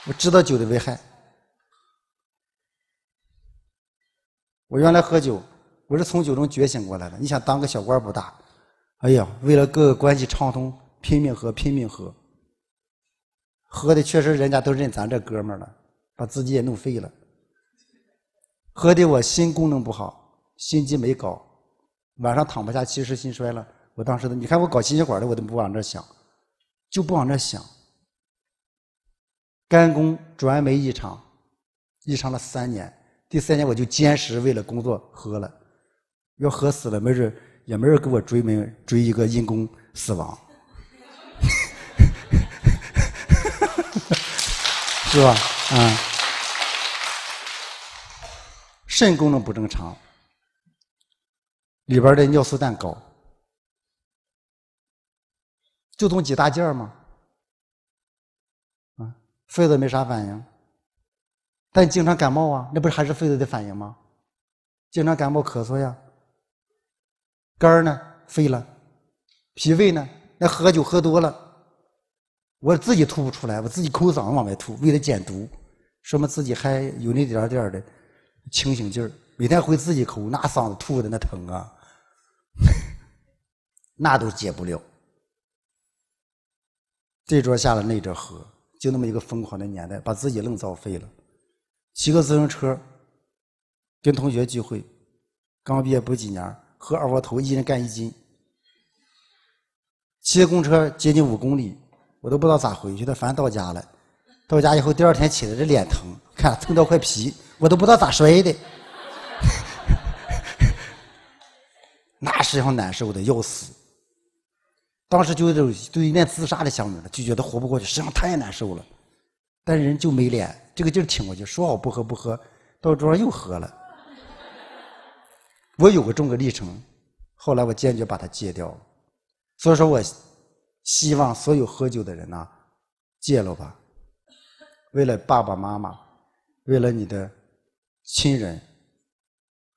我知道酒的危害。我原来喝酒。我是从酒中觉醒过来的。你想当个小官不大，哎呀，为了各个关系畅通，拼命喝，拼命喝。喝的确实人家都认咱这哥们了，把自己也弄废了。喝的我心功能不好，心肌没高，晚上躺不下，其实心衰了。我当时，你看我搞心血管的，我都不往这想，就不往这想。肝功转氨酶异常，异常了三年，第三年我就坚持为了工作喝了。要喝死了没人，也没人给我追没追一个因公死亡，是吧？啊，肾功能不正常，里边的尿素氮高，就送几大件吗？啊，肺子没啥反应，但经常感冒啊，那不是还是肺子的反应吗？经常感冒咳嗽呀。肝儿呢废了，脾胃呢？那喝酒喝多了，我自己吐不出来，我自己抠嗓子往外吐，为了解毒，说明自己还有那点点的清醒劲儿。每天回自己抠，那嗓子吐的那疼啊，那都解不了。这桌下了那桌喝，就那么一个疯狂的年代，把自己弄遭废了。骑个自行车，跟同学聚会，刚毕业不几年喝二锅头，一人干一斤，骑着公车接近五公里，我都不知道咋回去的，反正到家了。到家以后，第二天起来这脸疼，看蹭到块皮，我都不知道咋摔的，那身上难受的要死。当时就有对有点自杀的想法了，就觉得活不过去，身上太难受了。但人就没脸，这个劲挺过去，说好不喝不喝，到桌上又喝了。我有个这么个历程，后来我坚决把它戒掉了，所以说我希望所有喝酒的人呐，戒了吧，为了爸爸妈妈，为了你的亲人、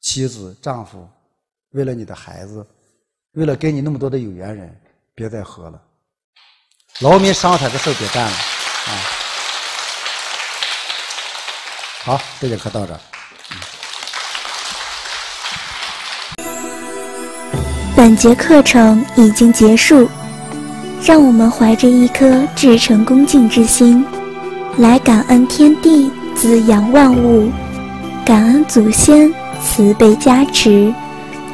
妻子、丈夫，为了你的孩子，为了跟你那么多的有缘人，别再喝了，劳民伤财的事别干了，啊！好，这节课到这。
本节课程已经结束，让我们怀着一颗至诚恭敬之心，来感恩天地滋养万物，感恩祖先慈悲加持，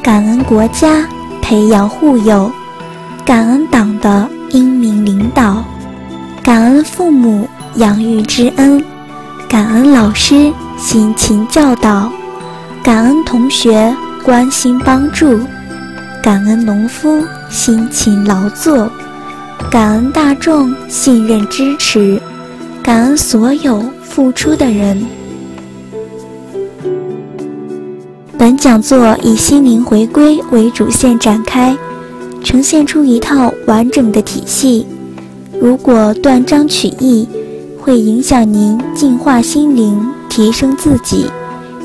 感恩国家培养护佑，感恩党的英明领导，感恩父母养育之恩，感恩老师辛勤教导，感恩同学关心帮助。感恩农夫辛勤劳作，感恩大众信任支持，感恩所有付出的人。本讲座以心灵回归为主线展开，呈现出一套完整的体系。如果断章取义，会影响您净化心灵、提升自己。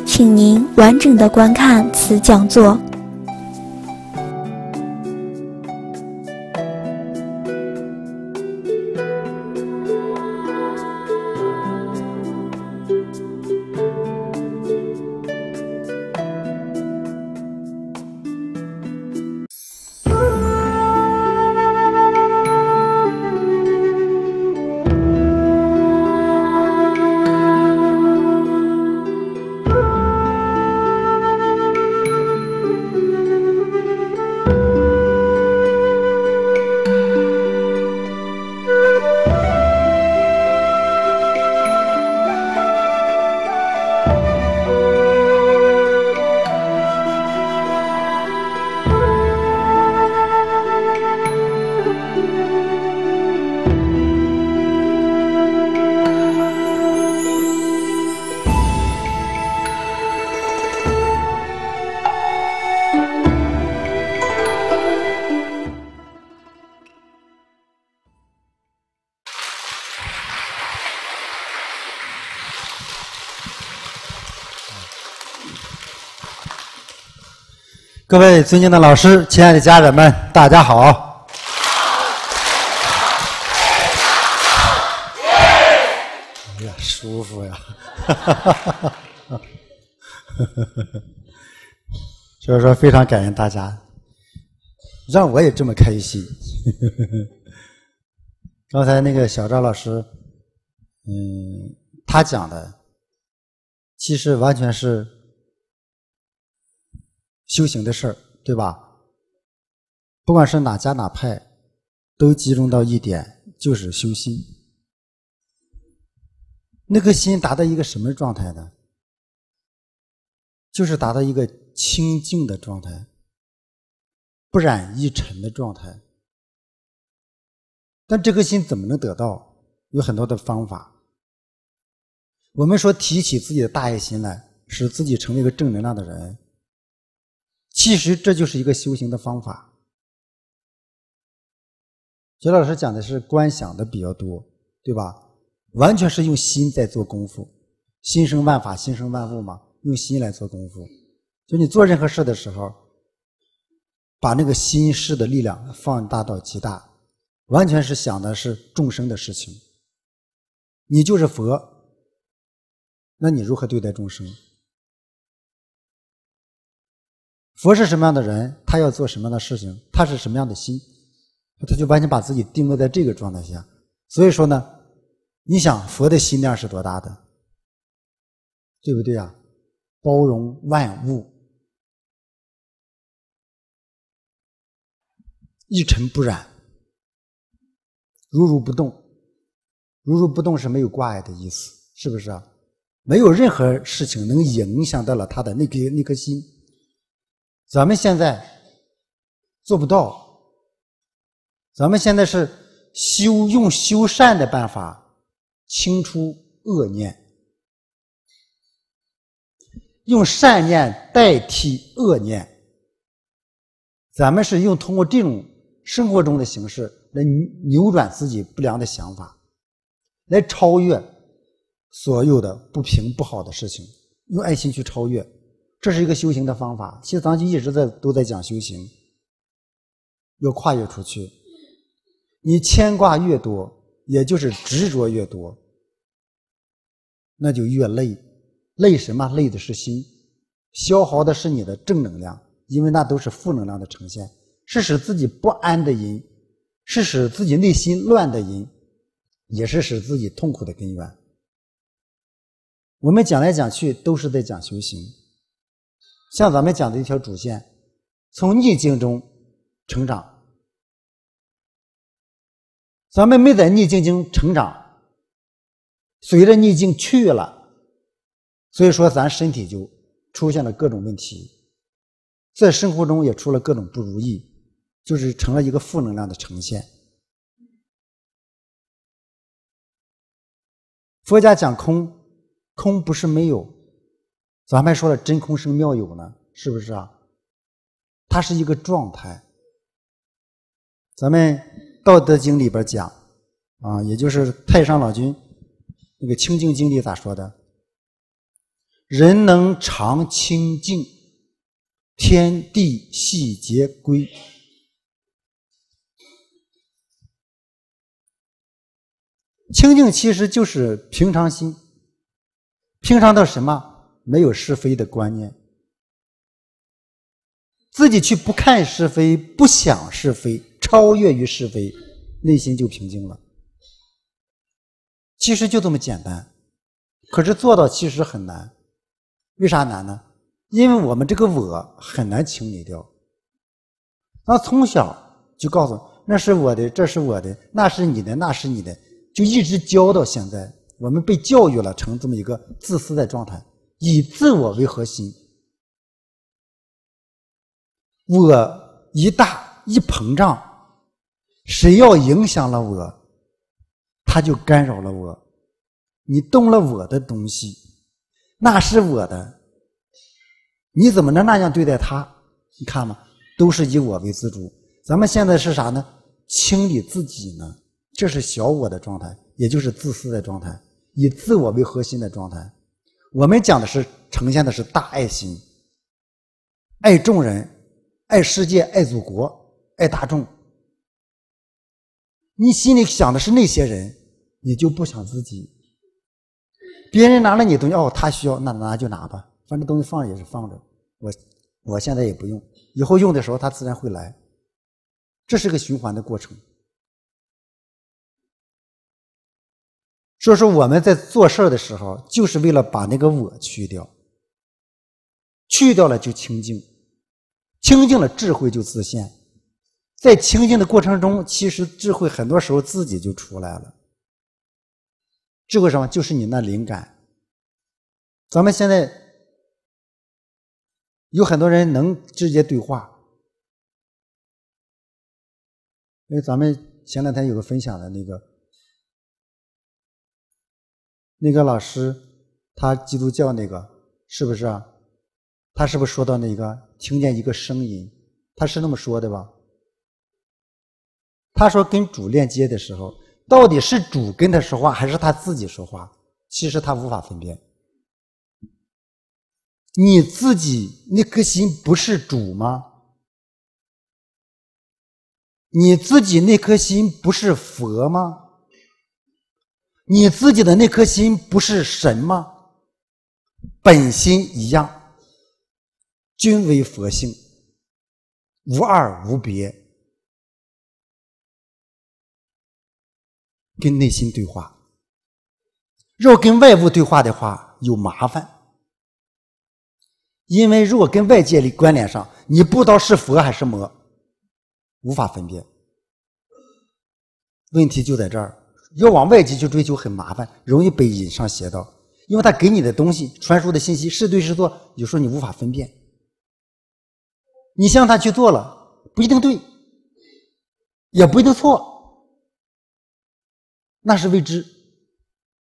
请您完整的观看此讲座。
各位尊敬的老师，亲爱的家人们，大家好！哎呀，舒服呀！所 以说，非常感谢大家，让我也这么开心。刚才那个小赵老师，嗯，他讲的，其实完全是。修行的事儿，对吧？不管是哪家哪派，都集中到一点，就是修心。那颗心达到一个什么状态呢？
就是达到一个清净的状态，不染一尘的状态。但这颗心怎么能
得到？有很多的方法。我们说提起自己的大爱心来，使自己成为一个正能量的人。其实这就是一个修行的方法。徐老师讲的是观想的比较多，对吧？完全是用心在做功夫，心生万法，心生万物嘛。用心来做功夫，就你做任何事的时候，把那个心事的力量放大到极大，完全是想的是众生的
事情。你就是佛，那你如何对待众生？佛是什么样的人？他要做
什么样的事情？他是什么样的心？他就完全把自己定位在这个状态下。
所以说呢，你想佛的心量是多大的，对不对啊？包容万物，一尘不染，如如不动。
如如不动是没有挂碍的意思，是不是啊？没有任何事情能影响到了他的那颗那颗心。咱们现在做不到，咱们现在是修用修
善的办法清除恶念，用善念代替恶念。
咱们是用通过这种生活中的形式来扭转自己不良的想法，来超越所有的不平不好的事情，用爱心去超越。这是一个修行的方法。其实，咱就一直在都在讲修行，要跨越出去。你牵挂越多，也就是执着越多，那就越累。累什么？累的是心，消耗的是你的正能量，因为那都是负能量的呈现，是使自己不安的因，是使自己内心乱的因，也是使自己痛苦的根源。我们讲来讲去，都是在讲修行。像咱们讲的一条主线，从逆境中
成长。咱们没在逆境中成长，随着逆境去了，所以说
咱身体就出现了各种问题，在生活中也出了各种不
如意，就是成了一个负能量的呈现。佛家讲空，空不是没有。
咱们说的真空生妙有呢，是不是啊？它是一个状态。咱们《道德经》里边讲，啊，也就是太上老君那个清净经里咋说的？人能常清静，天地悉皆归。
清静其实就是平常心，平常到什么？
没有是非的观念，自己去不看是非，不想是非，超越于是非，内心就平静了。其实就这么简单，可是做到其实很难。为啥难呢？因为我们这个我很难清理掉。那从小就告诉那是我的，这是我的，那是你的，那是你的，就一直教到现在，我们被教育了，成这么一个自私的状态。以自我为核心，我一大一膨胀，谁要影响了我，他就干扰了我。你动了我的东西，那是我的，你怎么能那样对待他？你看嘛，都是以我为自主。咱们现在是啥呢？清理自己呢？这是小我的状态，也就是自私的状态，以自我为核心的状态。我们讲的是呈现的是大爱心，爱众人，爱世界，爱祖国，爱大众。你心里想的是那些人，你就不想自己。别人拿了你东西，哦，他需要，那拿就拿吧，反正东西放也是放着。我，我现在也不用，以后用的时候他自然会
来，这是个循环的过程。所以说我们在做事的时候，就是为了把那个我去掉，
去掉了就清净，清净了智慧就自现，在清净的过程中，其实智慧很多时候自己就出来了。智慧什么？就是你那灵感。咱们现在
有很多人能直接对话，因为咱们前两天有个分享的那个。那个老师，他基督教那个
是不是？啊？他是不是说到那个听见一个声音？他是那么说的吧？他说跟主链接的时候，到底是主跟他说话，还是他自己说话？其实他无法分辨。
你自己那颗心不是主吗？你自己那颗心不是佛吗？
你自己的那颗心不是神吗？本
心一样，均为佛性，无二无别。跟内心对话，若跟外物对话的话，有麻烦。
因为如果跟外界的关联上，你不知道是佛还是魔，无法分辨。问题就在这儿。要往外界去追求很麻烦，容易被引上邪道，因为他给你的东西、传输的信息
是对是错，有时候你无法分辨。你向他去做了，不一定对，也不一定错，
那是未知。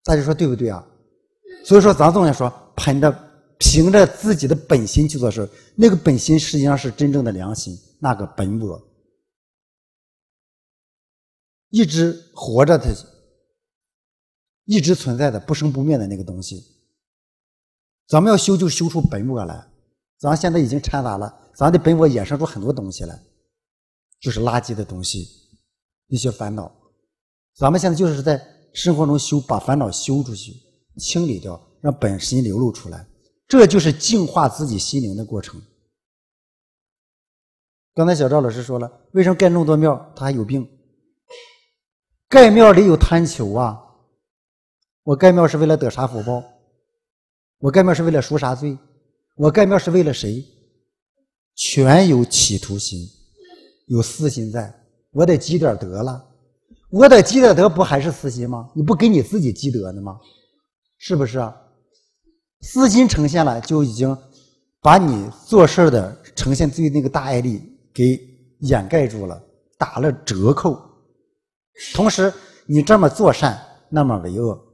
大家说对不对啊？所以说，咱总要说，凭着凭着自己的本心去做事，那个本心实际上是真正的良心，那个本
我，一直活着的。一直存在的不生不灭的那个东西，咱们要
修就修出本我来。咱现在已经掺杂了，咱的本我衍生出很多东西来，就是垃圾的东西，一些烦恼。咱们现在就是在生活中修，把烦恼修出去，清理掉，让本心流露出来，这就是净化自己心灵的过程。刚才小赵老师说了，为什么盖那么多庙，他还有病？盖庙里有贪求啊。我盖庙是为了得啥福报？我盖庙是为了赎啥罪？我盖庙是为了谁？全有企图心，有私心在。我得积点德了，我得积点德，不还是私心吗？你不给你自己积德呢吗？是不是啊？私心呈现了，就已经把你做事的呈现最那个大爱力给掩盖住了，打了折扣。同时，你这么做善，那么为恶。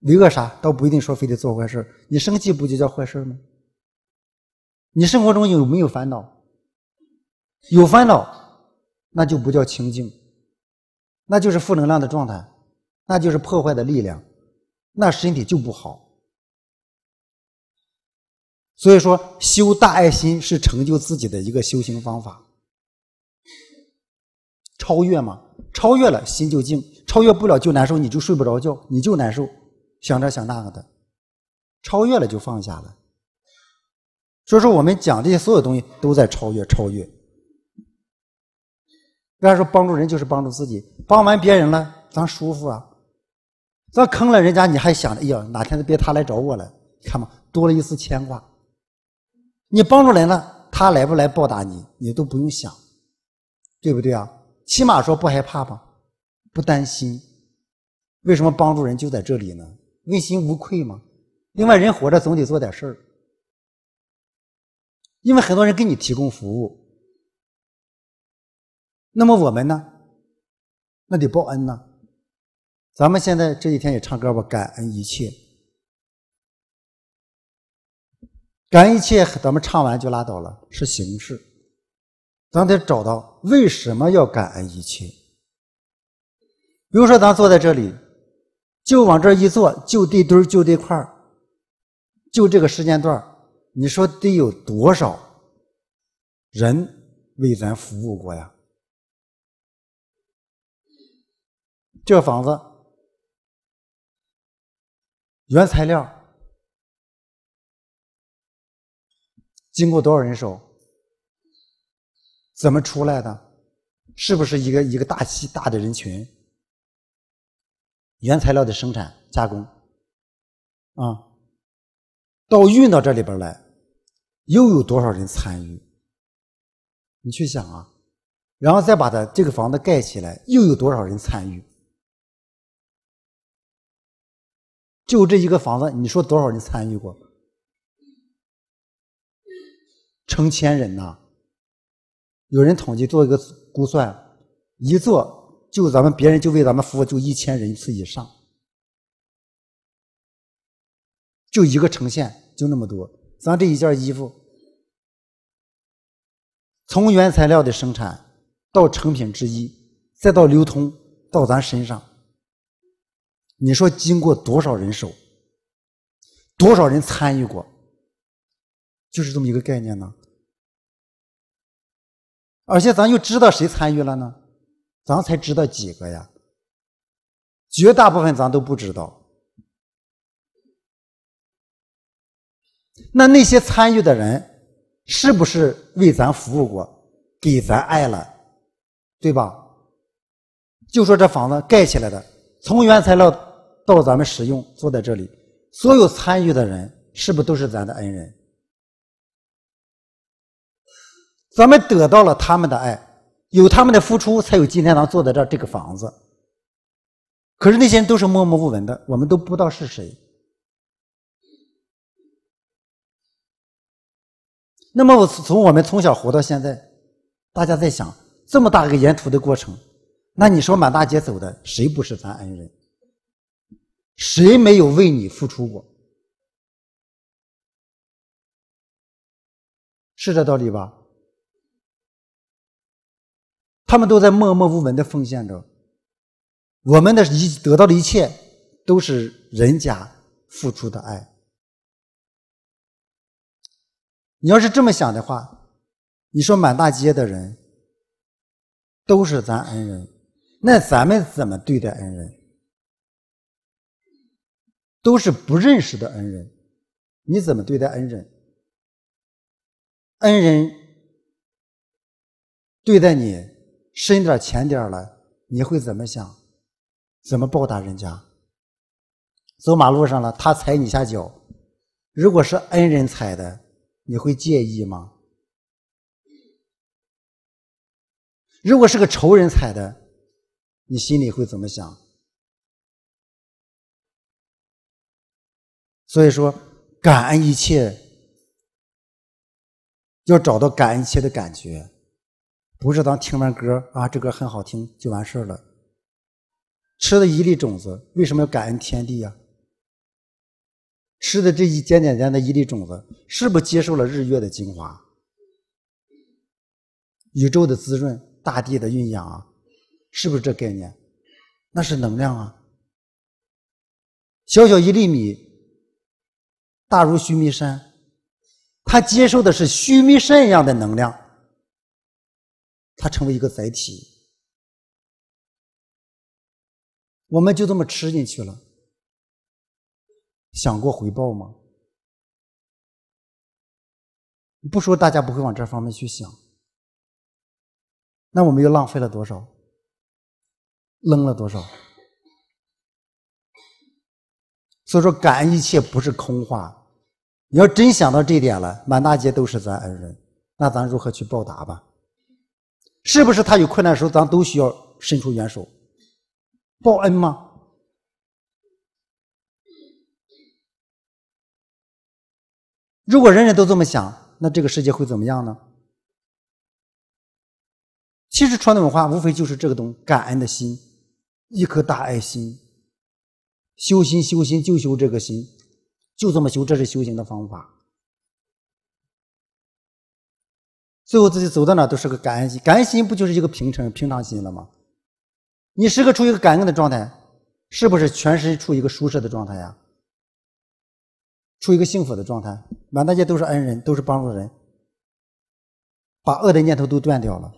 为个啥？倒不一定说非得做坏事。你生气不就叫坏事吗？你生活中有没有烦恼？有烦恼，那就不叫清净，那就是负能量的状态，那就是破坏的力量，那身体就不好。所以说，修大爱心是成就自己的一个修行方法，超越嘛，超越了心就静，超越不了就难受，你就睡不着觉，你就难受。想着想那个的，超越了就放下了。所以说，我们讲这些所有东西都在超越，超越。人家说帮助人就是帮助自己，帮完别人了，咱舒服啊。咱坑了人家，你还想着，哎呀，哪天别他来找我了，看嘛，多了一丝牵挂。你帮助人了，他来不来报答你，你都不用想，对不对啊？起码说不害怕吧，不担心。为什么帮助人就在这里呢？问心无愧嘛？另外，人活着总得做点事儿，
因为很多人给你提供服务。那么我们呢？那得报恩呐！咱们现在这几天也唱歌吧，感恩一切。
感恩一切，咱们唱完就拉倒了，是形式。咱得找到为什么要感恩一切。比如说，咱坐在这里。就往这一坐，就地堆就地块就这个时间段你说得有多少人为咱服
务过呀？这房子原材料经过多少人手？怎么
出来的？是不是一个一个大气大的人群？原材料的生产加工，啊，到运到这里边来，又有多少人参与？你去想啊，然后再把它这个房子盖起来，又有多少人参与？
就这一个房子，你说多少人参与过？成千人呐！有人
统计做一个估算，一座。就咱们别人就为咱们服务，就一千人次
以上，就一个呈现，就那么多。咱这一件衣服，从原材料的生
产到成品之一，再到流通到咱身上，你说经过多少人手，多少人参与过，就是这么一个概念呢？而且咱又知道谁参与了呢？咱才知道几个呀？绝大部分咱都不知道。那那些参与的人，是不是为咱服务过，给咱爱了，对吧？就说这房子盖起来的，从原材料到咱们使用坐在这里，所有参与的人，是不是都是咱的恩人？咱们得到了他们的爱。有他们的付出，才有今天能坐在这这个房子。可是那些人都是默默无闻的，我们都不知道是谁。那么我从我们从小活到现在，大家在想这么大一个沿途的过程，那你说满大街走的谁不是咱恩人？
谁没有为你付出过？是这道理吧？他们都在默默无闻的奉献着，我们的一得到
的一切，都是人家付出的爱。你要是这么想的话，你说满大街的人都是咱恩人，那咱们怎么对待恩人？
都是不认识的恩人，你怎么对待恩人？恩人
对待你？深点浅点了，你会怎么想？怎么报答人家？走马路上了，他踩你下脚，如果是恩人踩的，你会介意吗？
如果是个仇人踩的，你心里会怎么想？所以说，感恩一切，要找到感恩一切的感觉。
不是当听完歌啊，这歌很好听就完事了。吃的一粒种子，为什么要感恩天地呀？吃的这一点点点的一粒种子，是不是接受了日月的精华、宇宙的滋润、大地的蕴养啊？是不是这概念？那是能量啊！
小小一粒米，大如须弥山，它接受的是须弥山一样的能量。它成为一个载体，我们就这么吃进去了。想过回报吗？不说，大家不会往这方面去想。那我们又浪费了多少？扔了多少？
所以说，感恩一切不是空话。你要真想到这点了，满大街都是咱恩人，那咱如何去报答吧？
是不是他有困难的时候，咱都需要伸出援手，报恩吗？如果人人都这么想，那这个世界会怎么样呢？
其实传统文化无非就是这个东，感恩的心，一颗大爱心，修心修心就修这个心，就这么修，这是修行的方法。最后自己走到哪都是个感恩心，感恩心不就是一个平常平常心了吗？你时刻处于一个感恩的状态，是不是全身处于一个舒适的状态呀？处于一个幸福的状态，满大街都是恩人，都是帮助人，把恶的念头都断掉了，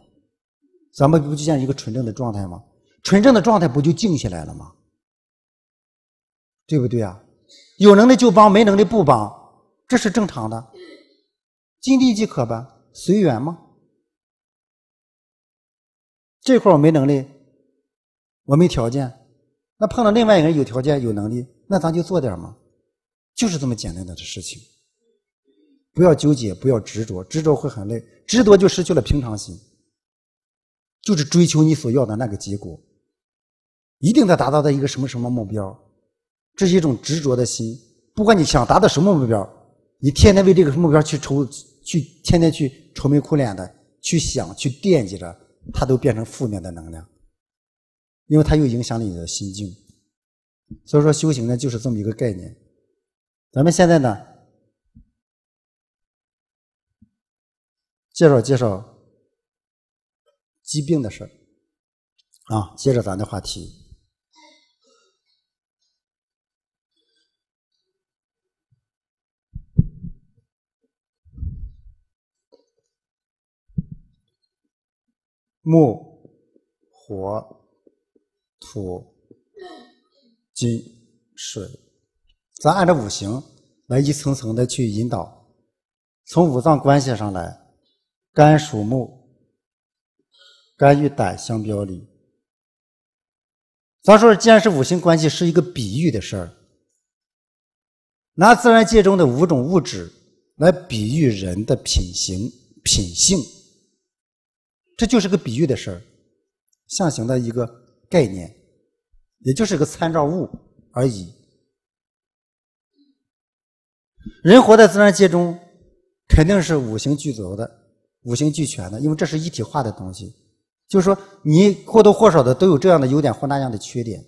咱们不就像一个纯正的状态吗？纯正的状态不就静下来了吗？对不对啊？有能力就帮，没能力不帮，这是正常的，尽力即可吧。随缘吗？这块我没能力，我没条件，那碰到另外一个人有条件、有能力，那咱就做点嘛，就是这么简单的的事情。不要纠结，不要执着，执着会很累，执着就失去了平常心，就是追求你所要的那个结果，一定得达到的一个什么什么目标，这是一种执着的心。不管你想达到什么目标，你天天为这个目标去愁。去天天去愁眉苦脸的去想去惦记着，它都变成负面的能量，因为它又影响了你的心境。
所以说修行呢就是这么一个概念。咱们现在呢，介绍介绍疾病的事儿啊，接着咱的话题。木、火、土、
金、水，咱按照五行来一层层的去引导。从五脏关系上来，肝属木，肝与胆相表里。咱说，既然是五行关系，是一个比喻的事儿。拿自然界中的五种物质来比喻人的品行、品性。这就是个比喻的事儿，象形的一个概念，也就是个参照物而已。人活在自然界中，肯定是五行俱足的，五行俱全的，因为这是一体化的东西。
就是说，你或多或少的都有这样的优点或那样的缺点。